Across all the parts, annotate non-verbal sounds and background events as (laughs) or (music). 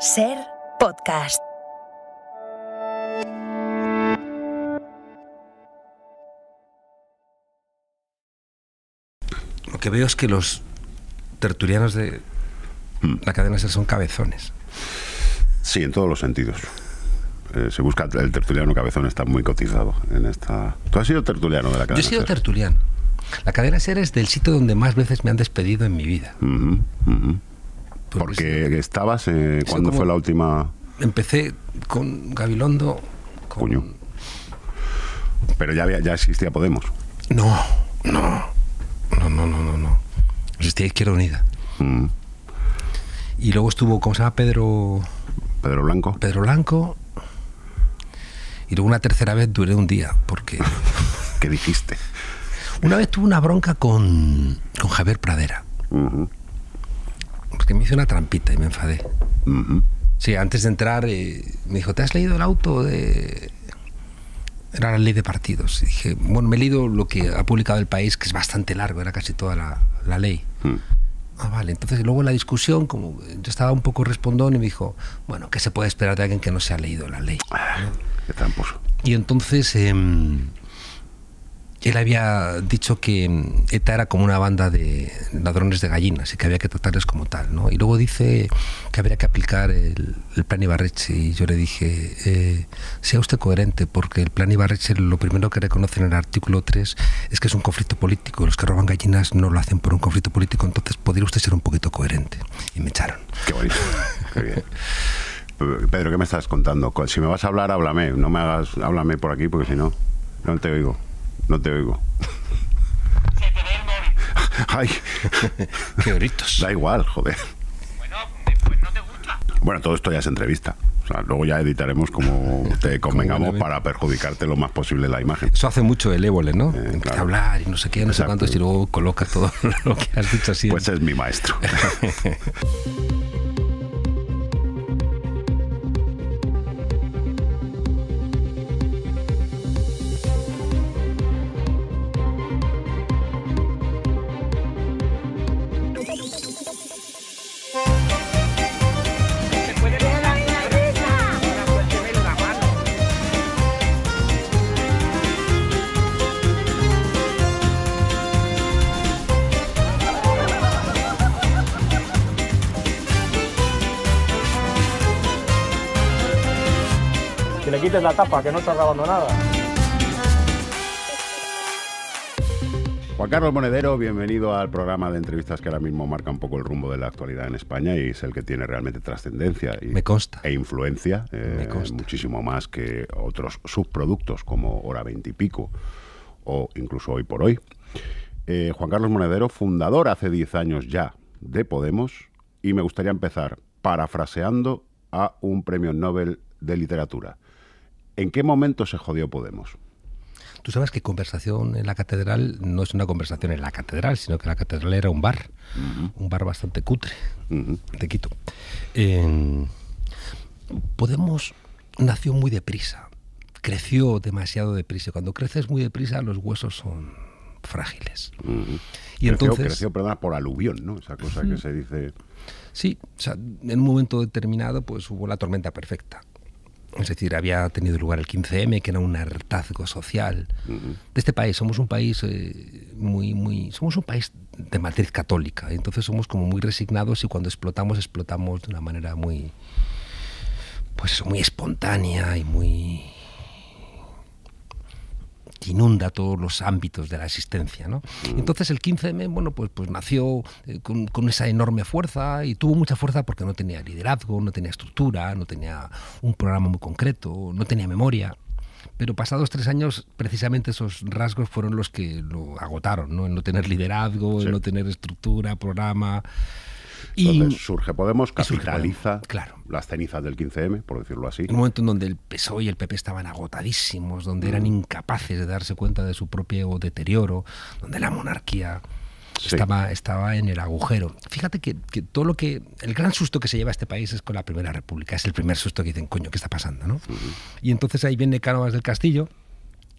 Ser Podcast. Lo que veo es que los tertulianos de mm. la cadena Ser son cabezones. Sí, en todos los sentidos. Eh, se busca el tertuliano cabezón, está muy cotizado en esta. ¿Tú has sido tertuliano de la cadena? SER? Yo he sido tertuliano. La cadena Ser es del sitio donde más veces me han despedido en mi vida. Porque estabas, cuando eh, ¿cuándo fue la última? Empecé con Gabilondo. Con... Pero ya, ya existía Podemos. No, no, no, no, no, no. Existía Izquierda Unida. Mm. Y luego estuvo, ¿cómo se llama? Pedro... Pedro Blanco. Pedro Blanco. Y luego una tercera vez duré un día, porque... (laughs) ¿Qué dijiste? Una vez tuve una bronca con, Javier Pradera porque me hice una trampita y me enfadé. Sí, antes de entrar eh, me dijo, ¿te has leído el auto de...? Era la ley de partidos. Y dije, bueno, me he leído lo que ha publicado el país, que es bastante largo, era casi toda la, ley. Mm. Ah, vale. Entonces, luego la discusión, como yo estaba un poco respondón y me dijo, bueno, ¿qué se puede esperar de alguien que no se ha leído la ley? Ah, qué tramposo. Y entonces... Em, él había dicho que mm, ETA era como una banda de ladrones de gallinas y que había que tratarles como tal. ¿no? Y luego dice que habría que aplicar el, plan Ibarreche. Y yo le dije, eh, sea usted coherente, porque el plan Ibarreche lo primero que reconoce en el artículo 3 es que es un conflicto político. Los que roban gallinas no lo hacen por un conflicto político, entonces podría usted ser un poquito coherente. Y me echaron. Qué bonito. (laughs) Qué Pedro, ¿qué me estás contando? Si me vas a hablar, háblame. No me hagas, háblame por aquí, porque si no, no te oigo. No te oigo. Se te ve el móvil. (laughs) Ay. (laughs) Qué gritos. Da igual, joder. Bueno, después no te gusta. Bueno, todo esto ya es entrevista. O sea, luego ya editaremos como te convengamos para perjudicarte lo más posible la imagen. Eso hace mucho el ébole, ¿no? Eh, a hablar y no sé qué, no sé cuánto, y luego colocas todo (laughs) lo que has dicho así. Pues es mi maestro. la tapa, que no estás grabando nada. Juan Carlos Monedero, bienvenido al programa de entrevistas que ahora mismo marca un poco el rumbo de la actualidad en España y es el que tiene realmente trascendencia e influencia, eh, muchísimo más que otros subproductos como Hora 20 y Pico o incluso Hoy por Hoy. Eh, Juan Carlos Monedero, fundador hace 10 años ya de Podemos y me gustaría empezar parafraseando a un premio Nobel de literatura. ¿En qué momento se jodió Podemos? Tú sabes que conversación en la catedral no es una conversación en la catedral, sino que la catedral era un bar, un bar bastante cutre te Quito. Podemos nació muy deprisa, creció demasiado deprisa. Cuando creces muy deprisa, los huesos son frágiles. Y creció, por aluvión, ¿no? Esa cosa que se dice. Sí, o sea, en un momento determinado, pues hubo la tormenta perfecta. Es decir, había tenido lugar el 15M, que era un hartazgo social de este país. Somos un país eh, muy, muy, somos un país de matriz católica. Entonces somos como muy resignados y cuando explotamos, explotamos de una manera muy, pues muy espontánea y muy que inunda todos los ámbitos de la existencia. Mm. Entonces el 15M, bueno, pues, pues nació eh, con, esa enorme fuerza y tuvo mucha fuerza porque no tenía liderazgo, no tenía estructura, no tenía un programa muy concreto, no tenía memoria. Pero pasados tres años, precisamente esos rasgos fueron los que lo agotaron, ¿no? En no tener liderazgo, en no tener estructura, programa. Y, surge Podemos, capitaliza claro. las cenizas del 15M, por decirlo así. un momento en donde el PSOE y el PP estaban agotadísimos, donde eran mm. incapaces de darse cuenta de su propio deterioro, donde la monarquía Estaba, estaba, en el agujero. Fíjate que, todo lo que. El gran susto que se lleva este país es con la Primera República. Es el primer susto que dicen, coño, ¿qué está pasando? ¿no? Y entonces ahí viene Cánovas del Castillo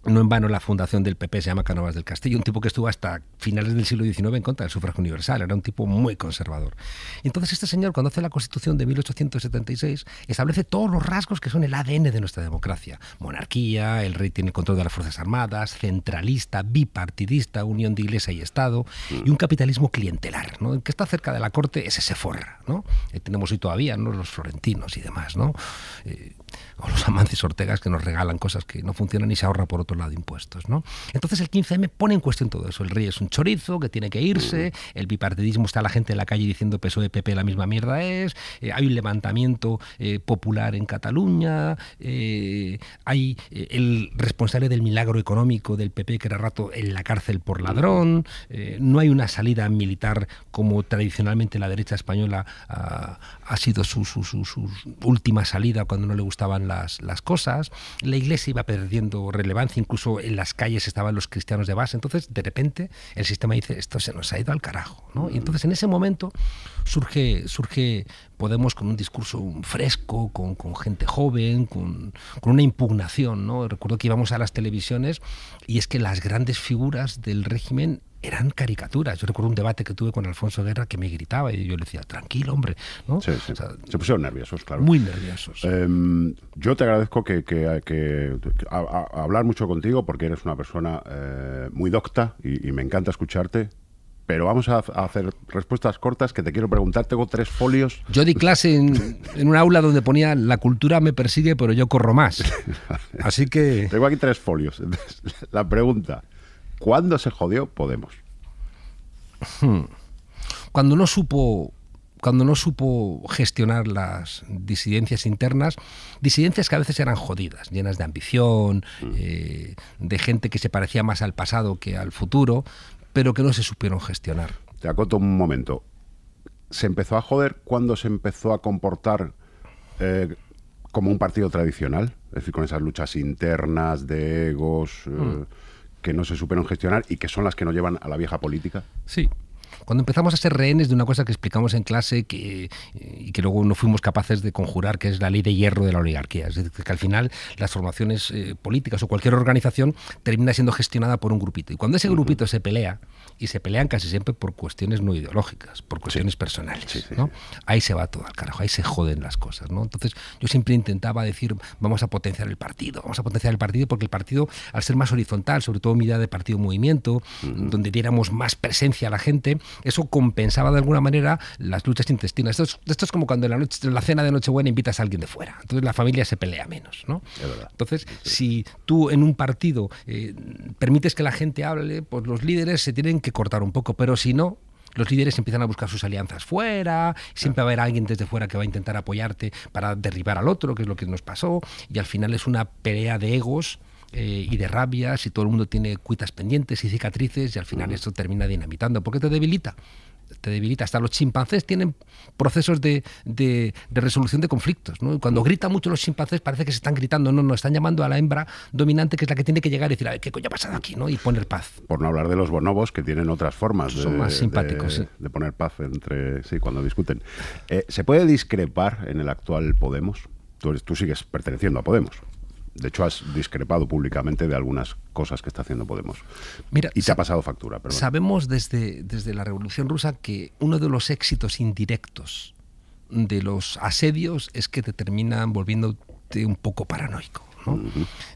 no en vano la fundación del PP se llama Canovas del Castillo, un tipo que estuvo hasta finales del siglo XIX en contra del sufragio universal, era un tipo muy conservador. Entonces este señor, cuando hace la Constitución de 1876, establece todos los rasgos que son el ADN de nuestra democracia. Monarquía, el rey tiene control de las Fuerzas Armadas, centralista, bipartidista, unión de Iglesia y Estado, y un capitalismo clientelar. ¿no? El que está cerca de la corte es ese forra. ¿no? Eh, tenemos hoy todavía ¿no? los florentinos y demás. ¿no? Eh, o los amantes Ortegas que nos regalan cosas que no funcionan y se ahorra por otro lado impuestos. ¿no? Entonces el 15M pone en cuestión todo eso. El rey es un chorizo que tiene que irse, mm. el bipartidismo está la gente en la calle diciendo PSOE, PP la misma mierda es, eh, hay un levantamiento eh, popular en Cataluña, eh, hay el responsable del milagro económico del PP que era rato en la cárcel por mm. ladrón, no hay una salida militar como tradicionalmente la derecha española ha, sido su, su última salida cuando no le gustaban las, cosas, la iglesia iba perdiendo relevancia, incluso en las calles estaban los cristianos de base, entonces de repente el sistema dice, esto se nos ha ido al carajo. Y entonces en ese momento surge, surge Podemos con un discurso fresco, con, gente joven, con, una impugnación. ¿no? Recuerdo que íbamos a las televisiones y es que las grandes figuras del régimen eran caricaturas. Yo recuerdo un debate que tuve con Alfonso Guerra que me gritaba y yo le decía, tranquilo, hombre. ¿no? Se pusieron nerviosos, claro. Muy nerviosos. Em, yo te agradezco que, que hablar mucho contigo porque eres una persona eh, muy docta y, me encanta escucharte pero vamos a, hacer respuestas cortas que te quiero preguntar. Tengo tres folios. Yo di clase en, en un aula donde ponía la cultura me persigue, pero yo corro más. (laughs) Así que. Tengo aquí tres folios. (laughs) La pregunta: ¿Cuándo se jodió Podemos? Hmm. Cuando no supo cuando no supo gestionar las disidencias internas, disidencias que a veces eran jodidas, llenas de ambición, mm. eh, de gente que se parecía más al pasado que al futuro, pero que no se supieron gestionar. Te acoto un momento. ¿Se empezó a joder cuando se empezó a comportar eh, como un partido tradicional? Es decir, con esas luchas internas de egos. Eh, hmm que no se supieron gestionar y que son las que nos llevan a la vieja política? Sí, cuando empezamos a ser rehenes de una cosa que explicamos en clase y que luego no fuimos capaces de conjurar, que es la ley de hierro de la oligarquía. Es decir, que al final las formaciones eh, políticas o cualquier organización termina siendo gestionada por un grupito. Y cuando ese grupito se pelea, y se pelean casi siempre por cuestiones no ideológicas, por cuestiones personales. ¿no? Ahí se va todo al carajo, ahí se joden las cosas. ¿no? Entonces yo siempre intentaba decir, vamos a potenciar el partido, vamos a potenciar el partido, porque el partido, al ser más horizontal, sobre todo mi idea de partido-movimiento, donde diéramos más presencia a la gente, eso compensaba de alguna manera las luchas intestinas. Esto es, como cuando en la, noche, la cena de Nochebuena invitas a alguien de fuera. Entonces la familia se pelea menos. ¿no? Entonces, si tú en un partido eh, permites que la gente hable, pues los líderes se tienen que cortar un poco, pero si no, los líderes empiezan a buscar sus alianzas fuera, siempre va a haber alguien desde fuera que va a intentar apoyarte para derribar al otro, que es lo que nos pasó, y al final es una pelea de egos. Eh, y de rabia, si todo el mundo tiene cuitas pendientes y cicatrices, y al final esto termina dinamitando, porque te debilita te debilita. Hasta los chimpancés tienen procesos de, de, resolución de conflictos. Cuando gritan mucho los chimpancés parece que se están gritando, no, no, están llamando a la hembra dominante que es la que tiene que llegar y decir, a ¿qué coño ha pasado aquí? ¿no? Y poner paz. Por no hablar de los bonobos que tienen otras formas de, poner paz entre sí cuando discuten. Eh, ¿Se puede discrepar en el actual Podemos? tú sigues perteneciendo a Podemos. De hecho, has discrepado públicamente de algunas cosas que está haciendo Podemos. Mira, y se ha pasado factura. Sabemos desde, desde la Revolución Rusa que uno de los éxitos indirectos de los asedios es que te terminan volviéndote un poco paranoico.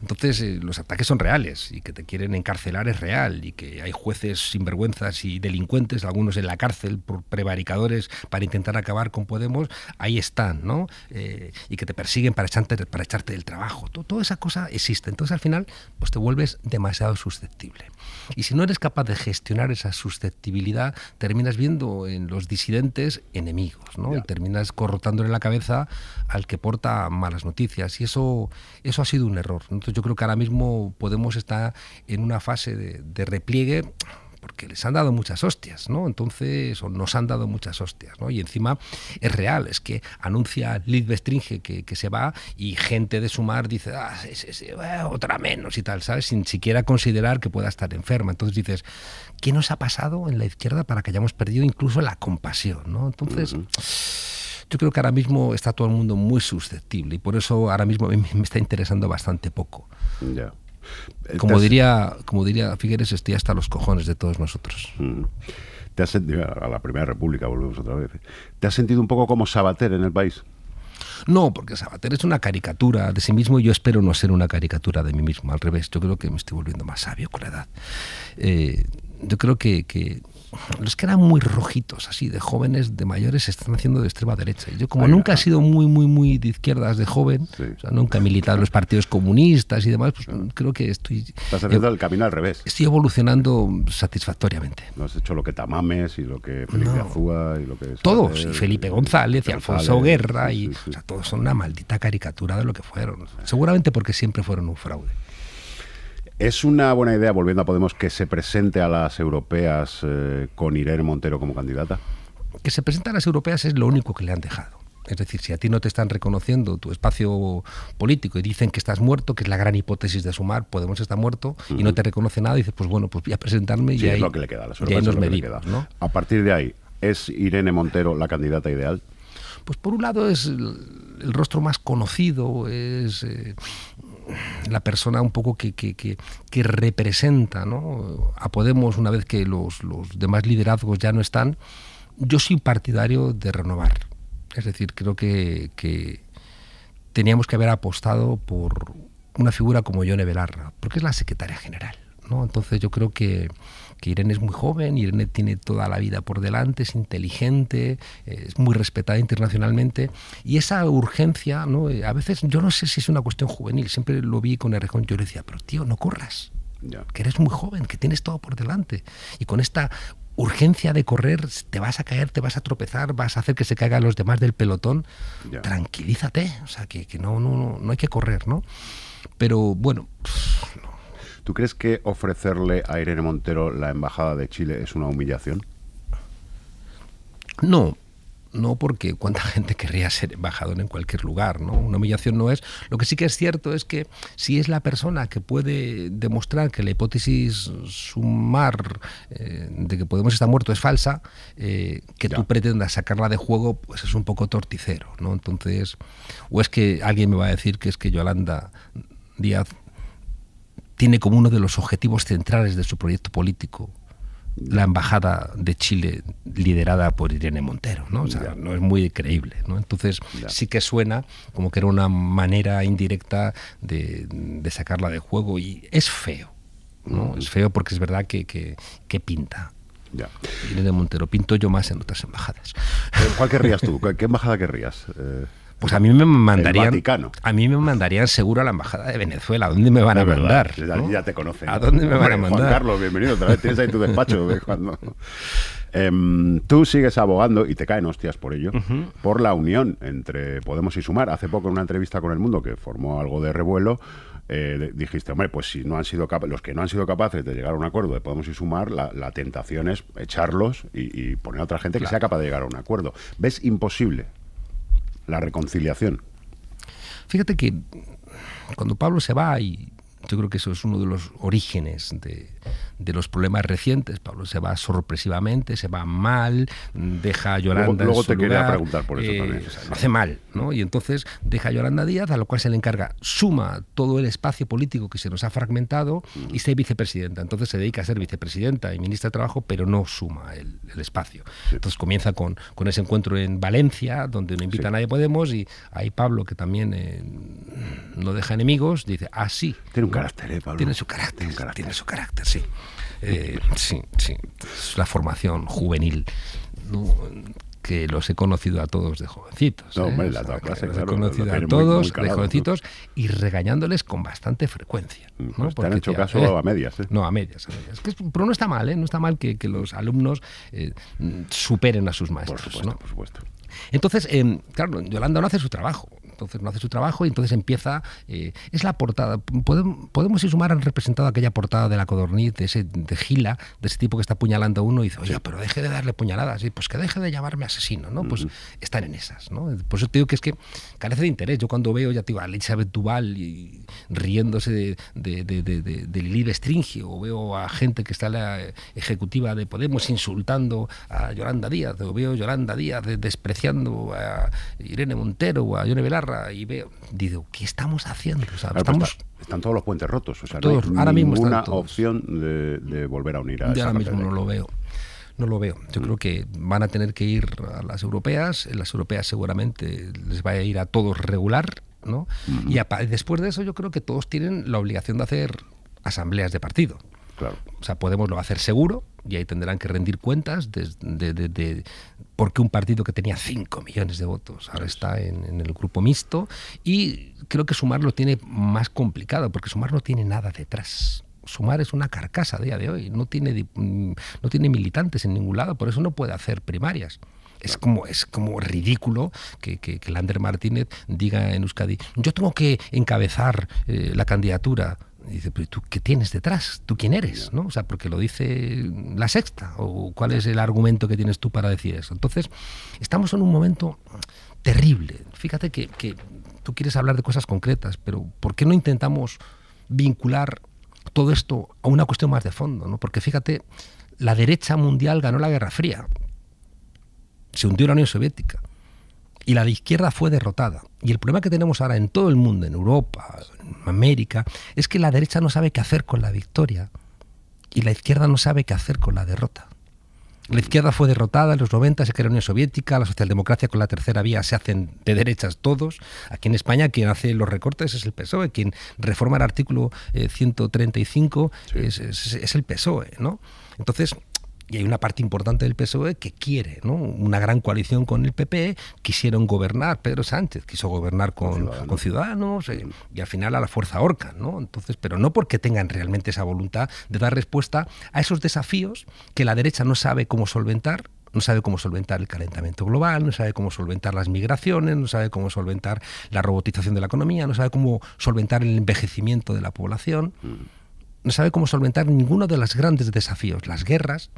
Entonces, eh, los ataques son reales y que te quieren encarcelar es real y que hay jueces sinvergüenzas y delincuentes, algunos en la cárcel por prevaricadores para intentar acabar con Podemos, ahí están, ¿no? Eh, y que te persiguen para echarte, para echarte del trabajo. Todo, toda esa cosa existe. Entonces, al final, pues te vuelves demasiado susceptible. Y si no eres capaz de gestionar esa susceptibilidad, terminas viendo en los disidentes enemigos, ¿no? Y terminas corrotándole la cabeza al que porta malas noticias. Y eso, eso ha sido un error. Entonces yo creo que ahora mismo podemos estar en una fase de repliegue porque les han dado muchas hostias, ¿no? Entonces, o nos han dado muchas hostias, ¿no? Y encima es real, es que anuncia Lid Bestringe que, que, se va y gente de Sumar dice, ah, eh, otra menos y tal, ¿sabes? Sin siquiera considerar que pueda estar enferma. Entonces dices, ¿qué nos ha pasado en la izquierda para que hayamos perdido incluso la compasión, ¿no? Entonces... yo creo que ahora mismo está todo el mundo muy susceptible y por eso ahora mismo me, está interesando bastante poco. Ya. Como, diría, como diría Figueres, estoy hasta los cojones de todos nosotros. Mm. Te has sentido, a la Primera República volvemos otra vez. ¿eh? ¿Te has sentido un poco como Sabater en el país? No, porque Sabater es una caricatura de sí mismo y yo espero no ser una caricatura de mí mismo. Al revés, yo creo que me estoy volviendo más sabio con la edad. Eh, yo creo que, que los que eran muy rojitos, así, de jóvenes, de mayores, se están haciendo de extrema derecha. Y yo, como nunca he sido muy, muy, muy de izquierdas de joven, nunca he militado en los partidos comunistas y demás, pues creo que estoy. Estás haciendo el camino al revés. Estoy evolucionando satisfactoriamente. No has hecho lo que Tamames y lo que Felipe Azúa y lo que. Todos, y Felipe González y, Alfonso Guerra, y todos son una maldita caricatura de lo que fueron. Seguramente porque siempre fueron un fraude. ¿Es una buena idea, volviendo a Podemos, que se presente a las europeas eh, con Irene Montero como candidata? Que se presente a las europeas es lo único que le han dejado. Es decir, si a ti no te están reconociendo tu espacio político y dicen que estás muerto, que es la gran hipótesis de sumar, Podemos está muerto y no te reconoce nada, y dices, pues bueno, pues voy a presentarme y, ahí, lo que queda, nos A partir de ahí, ¿es Irene Montero la candidata ideal? Pues por un lado es el, rostro más conocido, es... Eh, la persona un poco que, que, representa ¿no? a Podemos una vez que los, demás liderazgos ya no están, yo soy partidario de renovar. Es decir, creo que, teníamos que haber apostado por una figura como Yone Belarra, porque es la secretaria general. ¿no? Entonces yo creo que que Irene es muy joven, Irene tiene toda la vida por delante, es inteligente, eh, es muy respetada internacionalmente y esa urgencia, ¿no? Eh, a veces yo no sé si es una cuestión juvenil, siempre lo vi con Errejón, yo le decía, pero tío, no corras. Que eres muy joven, que tienes todo por delante. Y con esta urgencia de correr, te vas a caer, te vas a tropezar, vas a hacer que se caigan los demás del pelotón, tranquilízate, o sea, que, no, no, no, hay que correr, ¿no? Pero bueno, no ¿Tú crees que ofrecerle a Irene Montero la embajada de Chile es una humillación? No, no porque cuánta (laughs) gente querría ser embajador en cualquier lugar, ¿no? Una humillación no es. Lo que sí que es cierto es que si es la persona que puede demostrar que la hipótesis sumar eh, de que Podemos estar muerto es falsa, eh, que tú pretendas sacarla de juego, pues es un poco torticero, ¿no? Entonces, o es que alguien me va a decir que es que Yolanda Díaz tiene como uno de los objetivos centrales de su proyecto político la embajada de Chile liderada por Irene Montero, ¿no? no es muy creíble, ¿no? Entonces sí que suena como que era una manera indirecta de, sacarla de juego y es feo, ¿no? Es feo porque es verdad que, pinta. Ya. Irene Montero, pinto yo más en otras embajadas. ¿Cuál querrías tú? (laughs) ¿Qué embajada querrías? Eh... Pues a mí me mandarían. A mí me mandarían seguro a la embajada de Venezuela. dónde me van a mandar? Ya, te conocen. ¿A dónde van mandar? Juan Carlos, bienvenido otra vez. Tienes ahí tu despacho. ¿eh? (laughs) Em, tú sigues abogando, y te caen hostias por ello, por la unión entre Podemos y Sumar. Hace poco en una entrevista con El Mundo, que formó algo de revuelo, eh, dijiste, hombre, pues si no han sido los que no han sido capaces de llegar a un acuerdo de Podemos y Sumar, la, tentación es echarlos y, poner a otra gente que sea capaz de llegar a un acuerdo. ¿Ves imposible la reconciliación. Fíjate que cuando Pablo se va, y yo creo que eso es uno de los orígenes de, de los problemas recientes. Pablo se va sorpresivamente, se va mal, deja a Yolanda. Luego, te preguntar por eso eh, hace mal, ¿no? Y entonces deja a Díaz, a lo cual se le encarga, suma todo el espacio político que se nos ha fragmentado y se vicepresidenta. Entonces se dedica a ser vicepresidenta y ministra de Trabajo, pero no suma el, espacio. Entonces comienza con, ese encuentro en Valencia, donde no invita a nadie Podemos y ahí Pablo, que también eh, no deja enemigos, dice, ah, sí. Tiene un carácter, eh, Pablo? Tiene su carácter. tiene su carácter, sí. Eh, sí, sí, la formación juvenil. que los he conocido a todos de jovencitos. No, ¿eh? clase, he conocido a todos de jovencitos y regañándoles con bastante frecuencia. Mm, ¿no? Pues han hecho caso eh, a medias. No, a medias. pero no está mal, ¿eh? no está mal que, los alumnos superen a sus maestros. Por por supuesto. Entonces, em, claro, Yolanda no hace su trabajo entonces no hace su trabajo y entonces empieza, eh, es la portada, podemos, podemos ir sumar, han representado aquella portada de la codorniz, de ese de Gila, de ese tipo que está apuñalando a uno y dice, oye, pero deje de darle puñaladas, y pues que deje de llamarme asesino, ¿no? Pues están en esas, ¿no? Por eso te digo que es que carece de interés, yo cuando veo, ya te a Elizabeth Duval riéndose de, de, de, Lili o veo a gente que está en la ejecutiva de Podemos insultando a Yolanda Díaz, o veo a Yolanda Díaz despreciando a Irene Montero o a Yone Velar y veo, digo, ¿qué estamos haciendo? estamos... están todos los puentes rotos, o sea, no hay ahora ninguna opción de, volver a unir a... Yo ahora mismo no lo veo. No lo veo. Yo mm. creo que van a tener que ir a las europeas. en eh, Las europeas seguramente les va a ir a todos regular, ¿no? Mm-hmm. Y después de eso yo creo que todos tienen la obligación de hacer asambleas de partido. Claro. O sea, Podemos lo hacer seguro, y ahí tendrán que rendir cuentas de, por qué un partido que tenía 5 millones de votos ahora está en, el grupo mixto y creo que Sumar lo tiene más complicado porque Sumar no tiene nada detrás. Sumar es una carcasa a día de hoy, no tiene, mm, no tiene militantes en ningún lado, por eso no puede hacer primarias. Es como, es como ridículo que, Lander Martínez diga en Euskadi, yo tengo que encabezar eh, la candidatura dice, pero ¿tú qué tienes detrás? ¿Tú quién eres? ¿No? O sea, porque lo dice la sexta, o cuál es el argumento que tienes tú para decir eso. Entonces, estamos en un momento terrible. Fíjate que, tú quieres hablar de cosas concretas, pero ¿por qué no intentamos vincular todo esto a una cuestión más de fondo? ¿no? Porque fíjate, la derecha mundial ganó la Guerra Fría, se hundió la Unión Soviética y la izquierda fue derrotada. Y el problema que tenemos ahora en todo el mundo, en Europa, en América, es que la derecha no sabe qué hacer con la victoria y la izquierda no sabe qué hacer con la derrota. La izquierda fue derrotada en los 90, se creó la Unión Soviética, la socialdemocracia con la tercera vía se hacen de derechas todos. Aquí en España quien hace los recortes es el PSOE, quien reforma el artículo 135 eh, es, el PSOE, ¿no? Entonces, y hay una parte importante del PSOE que quiere ¿no? una gran coalición con el PP, quisieron gobernar, Pedro Sánchez quiso gobernar con, Ciudadanos, con eh, y al final a la fuerza orca, ¿no? Entonces, pero no porque tengan realmente esa voluntad de dar respuesta a esos desafíos que la derecha no sabe cómo solventar no sabe cómo solventar el calentamiento global, no sabe cómo solventar las migraciones, no sabe cómo solventar la robotización de la economía, no sabe cómo solventar el envejecimiento de la población, mm. no sabe cómo solventar ninguno de los grandes desafíos, las guerras,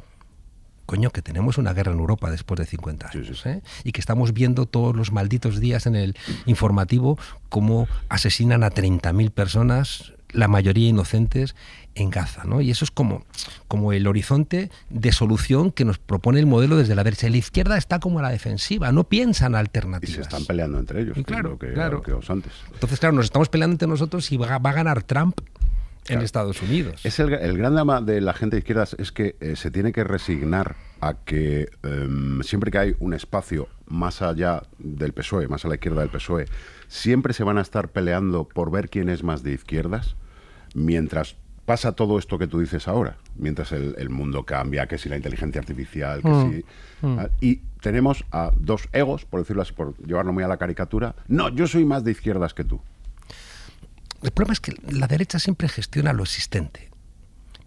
coño, que tenemos una guerra en Europa después de 50 años ¿eh? y que estamos viendo todos los malditos días en el informativo cómo asesinan a 30.000 personas, la mayoría inocentes, en Gaza. ¿no? Y eso es como, como el horizonte de solución que nos propone el modelo desde la derecha. La izquierda está como a la defensiva, no piensan alternativas. Y se están peleando entre ellos, y claro, que, claro. antes. Entonces, claro, nos estamos peleando entre nosotros y va a ganar Trump en Estados Unidos. Es el, gran drama de la gente de izquierdas es que eh, se tiene que resignar a que em, siempre que hay un espacio más allá del PSOE, más a la izquierda del PSOE, siempre se van a estar peleando por ver quién es más de izquierdas, mientras pasa todo esto que tú dices ahora, mientras el, mundo cambia, que si la inteligencia artificial, que mm, si... Mm. Ah, y tenemos a dos egos, por decirlo así, por llevarlo muy a la caricatura. No, yo soy más de izquierdas que tú. El problema es que la derecha siempre gestiona lo existente.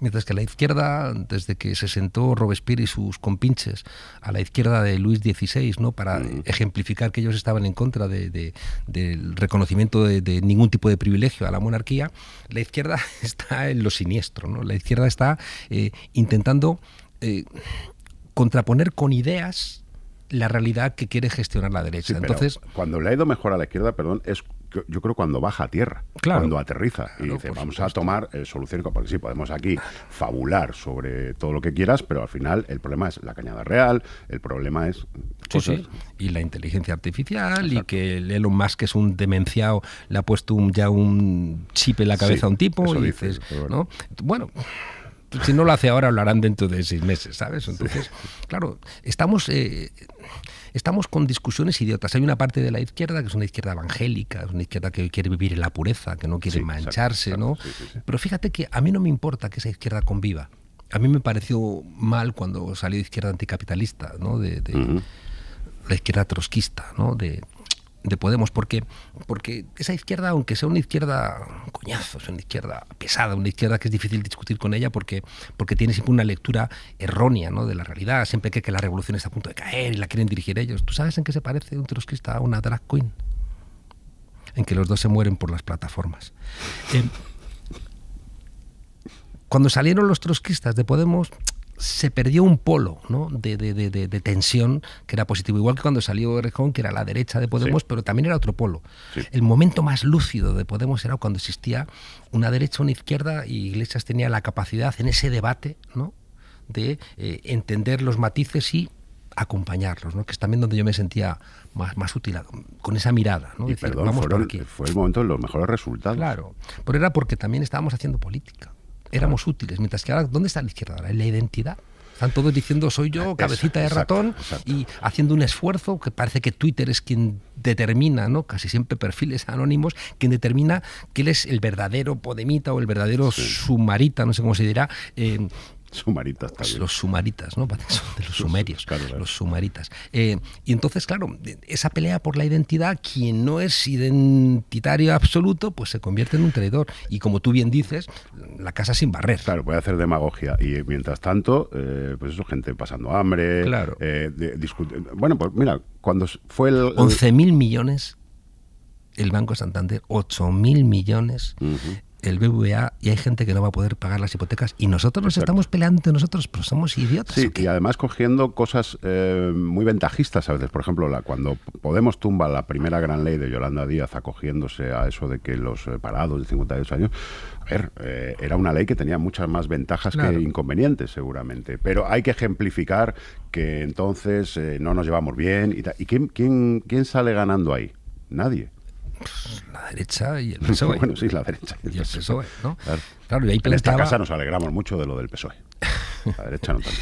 Mientras que la izquierda, desde que se sentó Robespierre y sus compinches a la izquierda de Luis XVI, ¿no? para mm. ejemplificar que ellos estaban en contra del reconocimiento de, ningún tipo de privilegio a la monarquía, la izquierda (laughs) está en lo siniestro. ¿no? La izquierda está eh, intentando eh, contraponer con ideas la realidad que quiere gestionar la derecha. Entonces, cuando le ha ido mejor a la izquierda, perdón, es yo creo cuando baja a tierra, cuando aterriza y dice, vamos a tomar eh, soluciones, porque sí, podemos aquí fabular sobre todo lo que quieras, pero al final el problema es la cañada real, el problema es... Y la inteligencia artificial y que Elon Musk es un demenciado, le ha puesto ya un chip en la cabeza a un tipo y dices, bueno. si no lo hace ahora, hablarán dentro de seis meses, ¿sabes? Entonces, claro, estamos eh, estamos con discusiones idiotas. Hay una parte de la izquierda que es una izquierda evangélica, es una izquierda que quiere vivir en la pureza, que no quiere mancharse, ¿no? Pero fíjate que a mí no me importa que esa izquierda conviva. A mí me pareció mal cuando salió izquierda anticapitalista, ¿no? De, la izquierda trotskista, ¿no? De, de Podemos, porque, porque esa izquierda, aunque sea una izquierda coñazo, es una izquierda pesada, una izquierda que es difícil discutir con ella porque, porque tiene siempre una lectura errónea ¿no? de la realidad, siempre cree que la revolución está a punto de caer y la quieren dirigir ellos. ¿Tú sabes en qué se parece un trotskista a una drag queen? En que los dos se mueren por las plataformas. Eh, cuando salieron los trotskistas de Podemos, se perdió un polo de, de, tensión que era positivo. Igual que cuando salió Errejón, que era la derecha de Podemos, pero también era otro polo. El momento más lúcido de Podemos era cuando existía una derecha, una izquierda, y Iglesias tenía la capacidad en ese debate de eh, entender los matices y acompañarlos, que es también donde yo me sentía más, útil, con esa mirada. Fue el momento de los mejores resultados. Claro, pero era porque también estábamos haciendo política éramos útiles. Mientras que ahora, ¿dónde está la izquierda ahora? En la identidad. Están todos diciendo soy yo, ah, cabecita de ratón, y haciendo un esfuerzo que parece que Twitter es quien determina, ¿no? Casi siempre perfiles anónimos, quien determina que él es el verdadero podemita o el verdadero sumarita, no sé cómo se dirá, eh, Sumaritas pues también. Los sumaritas, ¿no? (laughs) de los sumerios, los sumaritas. Eh, y entonces, claro, esa pelea por la identidad, quien no es identitario absoluto, pues se convierte en un traidor. Y como tú bien dices, la casa sin barrer. Claro, puede hacer demagogia. Y mientras tanto, eh, pues eso, gente pasando hambre. Claro. Eh, bueno, pues mira, cuando fue el... 11.000 millones el Banco Santander 8.000 millones, el BBVA y hay gente que no va a poder pagar las hipotecas y nosotros nos estamos peleando entre nosotros, pero somos idiotas. Sí, y además cogiendo cosas eh, muy ventajistas a veces. Por ejemplo, la, cuando Podemos tumba la primera gran ley de Yolanda Díaz acogiéndose a eso de que los eh, parados de 52 años, a ver, eh, era una ley que tenía muchas más ventajas que inconvenientes seguramente. Pero hay que ejemplificar que entonces no nos llevamos bien. ¿Y, ¿Y quién, quién, quién sale ganando ahí? Nadie. Pues, la derecha y el (laughs) PSOE. bueno, sí, la derecha y el, PSOE. E, ¿no? Claro. y En esta casa nos alegramos mucho de lo del PSOE. (laughs) La derecha no tanto.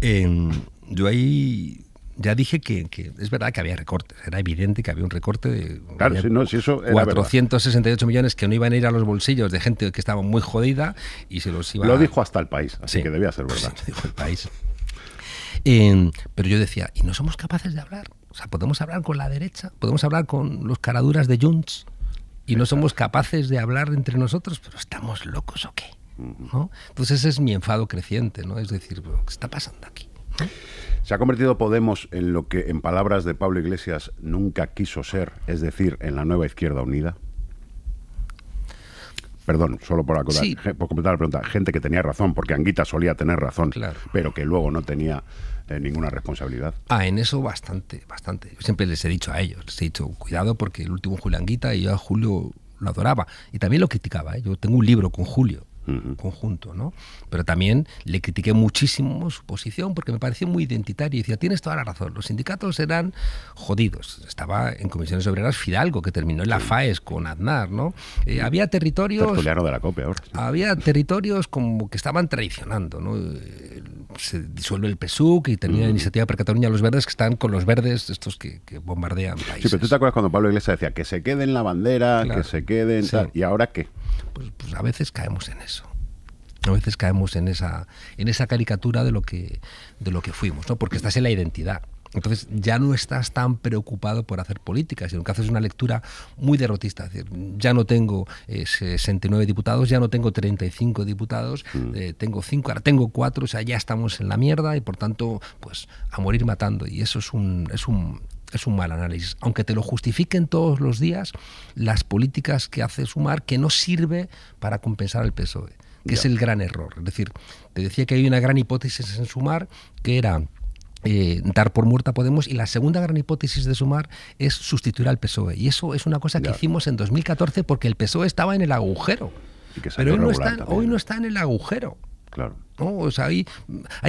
Em, yo ahí ya dije que, es verdad que había recortes, era evidente que había un recorte de claro, si no, eso 468 millones que no iban a ir a los bolsillos de gente que estaba muy jodida y se los iba Lo dijo hasta el país, así que debía ser (laughs) verdad. dijo el país. Em, pero yo decía, ¿y no somos capaces de hablar? O sea, podemos hablar con la derecha, podemos hablar con los caraduras de Junts y no somos capaces de hablar entre nosotros, pero estamos locos o qué. Entonces ese es mi enfado creciente, ¿no? Es decir, ¿qué está pasando aquí? Se ha convertido Podemos en lo que, en palabras de Pablo Iglesias, nunca quiso ser, es decir, en la nueva izquierda unida. Perdón, solo por, acordar, por completar la pregunta, gente que tenía razón, porque Anguita solía tener razón, pero que luego no tenía ninguna responsabilidad. Ah, en eso bastante, bastante. Yo siempre les he dicho a ellos, les he dicho, cuidado porque el último Guita y yo a Julio lo adoraba. Y también lo criticaba. ¿eh? Yo tengo un libro con Julio, conjunto, ¿no? Pero también le critiqué muchísimo su posición porque me pareció muy identitario, Y decía, tienes toda la razón, los sindicatos eran jodidos. Estaba en comisiones obreras Fidalgo, que terminó en la FAES con Aznar, ¿no? Eh, había territorios... de la copia Había territorios como que estaban traicionando, ¿no? Eh, se disuelve el PSUC y tenía la iniciativa para Cataluña Los Verdes, que están con los verdes estos que, bombardean países. Sí, pero tú te acuerdas cuando Pablo Iglesias decía que se queden la bandera, que se queden... Tal, ¿Y ahora qué? Pues, pues, a veces caemos en eso. A veces caemos en esa, en esa caricatura de lo que, de lo que fuimos, ¿no? porque estás en la identidad. Entonces ya no estás tan preocupado por hacer política, sino que haces una lectura muy derrotista. Es decir, ya no tengo 69 eh, diputados, ya no tengo 35 diputados, mm. eh, tengo 5, ahora tengo 4, o sea, ya estamos en la mierda y por tanto, pues a morir matando. Y eso es un, es un, es un mal análisis. Aunque te lo justifiquen todos los días, las políticas que hace Sumar que no sirve para compensar el PSOE, que es el gran error. Es decir, te decía que hay una gran hipótesis en Sumar que era eh, dar por muerta a Podemos y la segunda gran hipótesis de Sumar es sustituir al PSOE. Y eso es una cosa que hicimos en 2014 porque el PSOE estaba en el agujero. Pero hoy no, está, hoy no está en el agujero. Claro. ¿no? hay,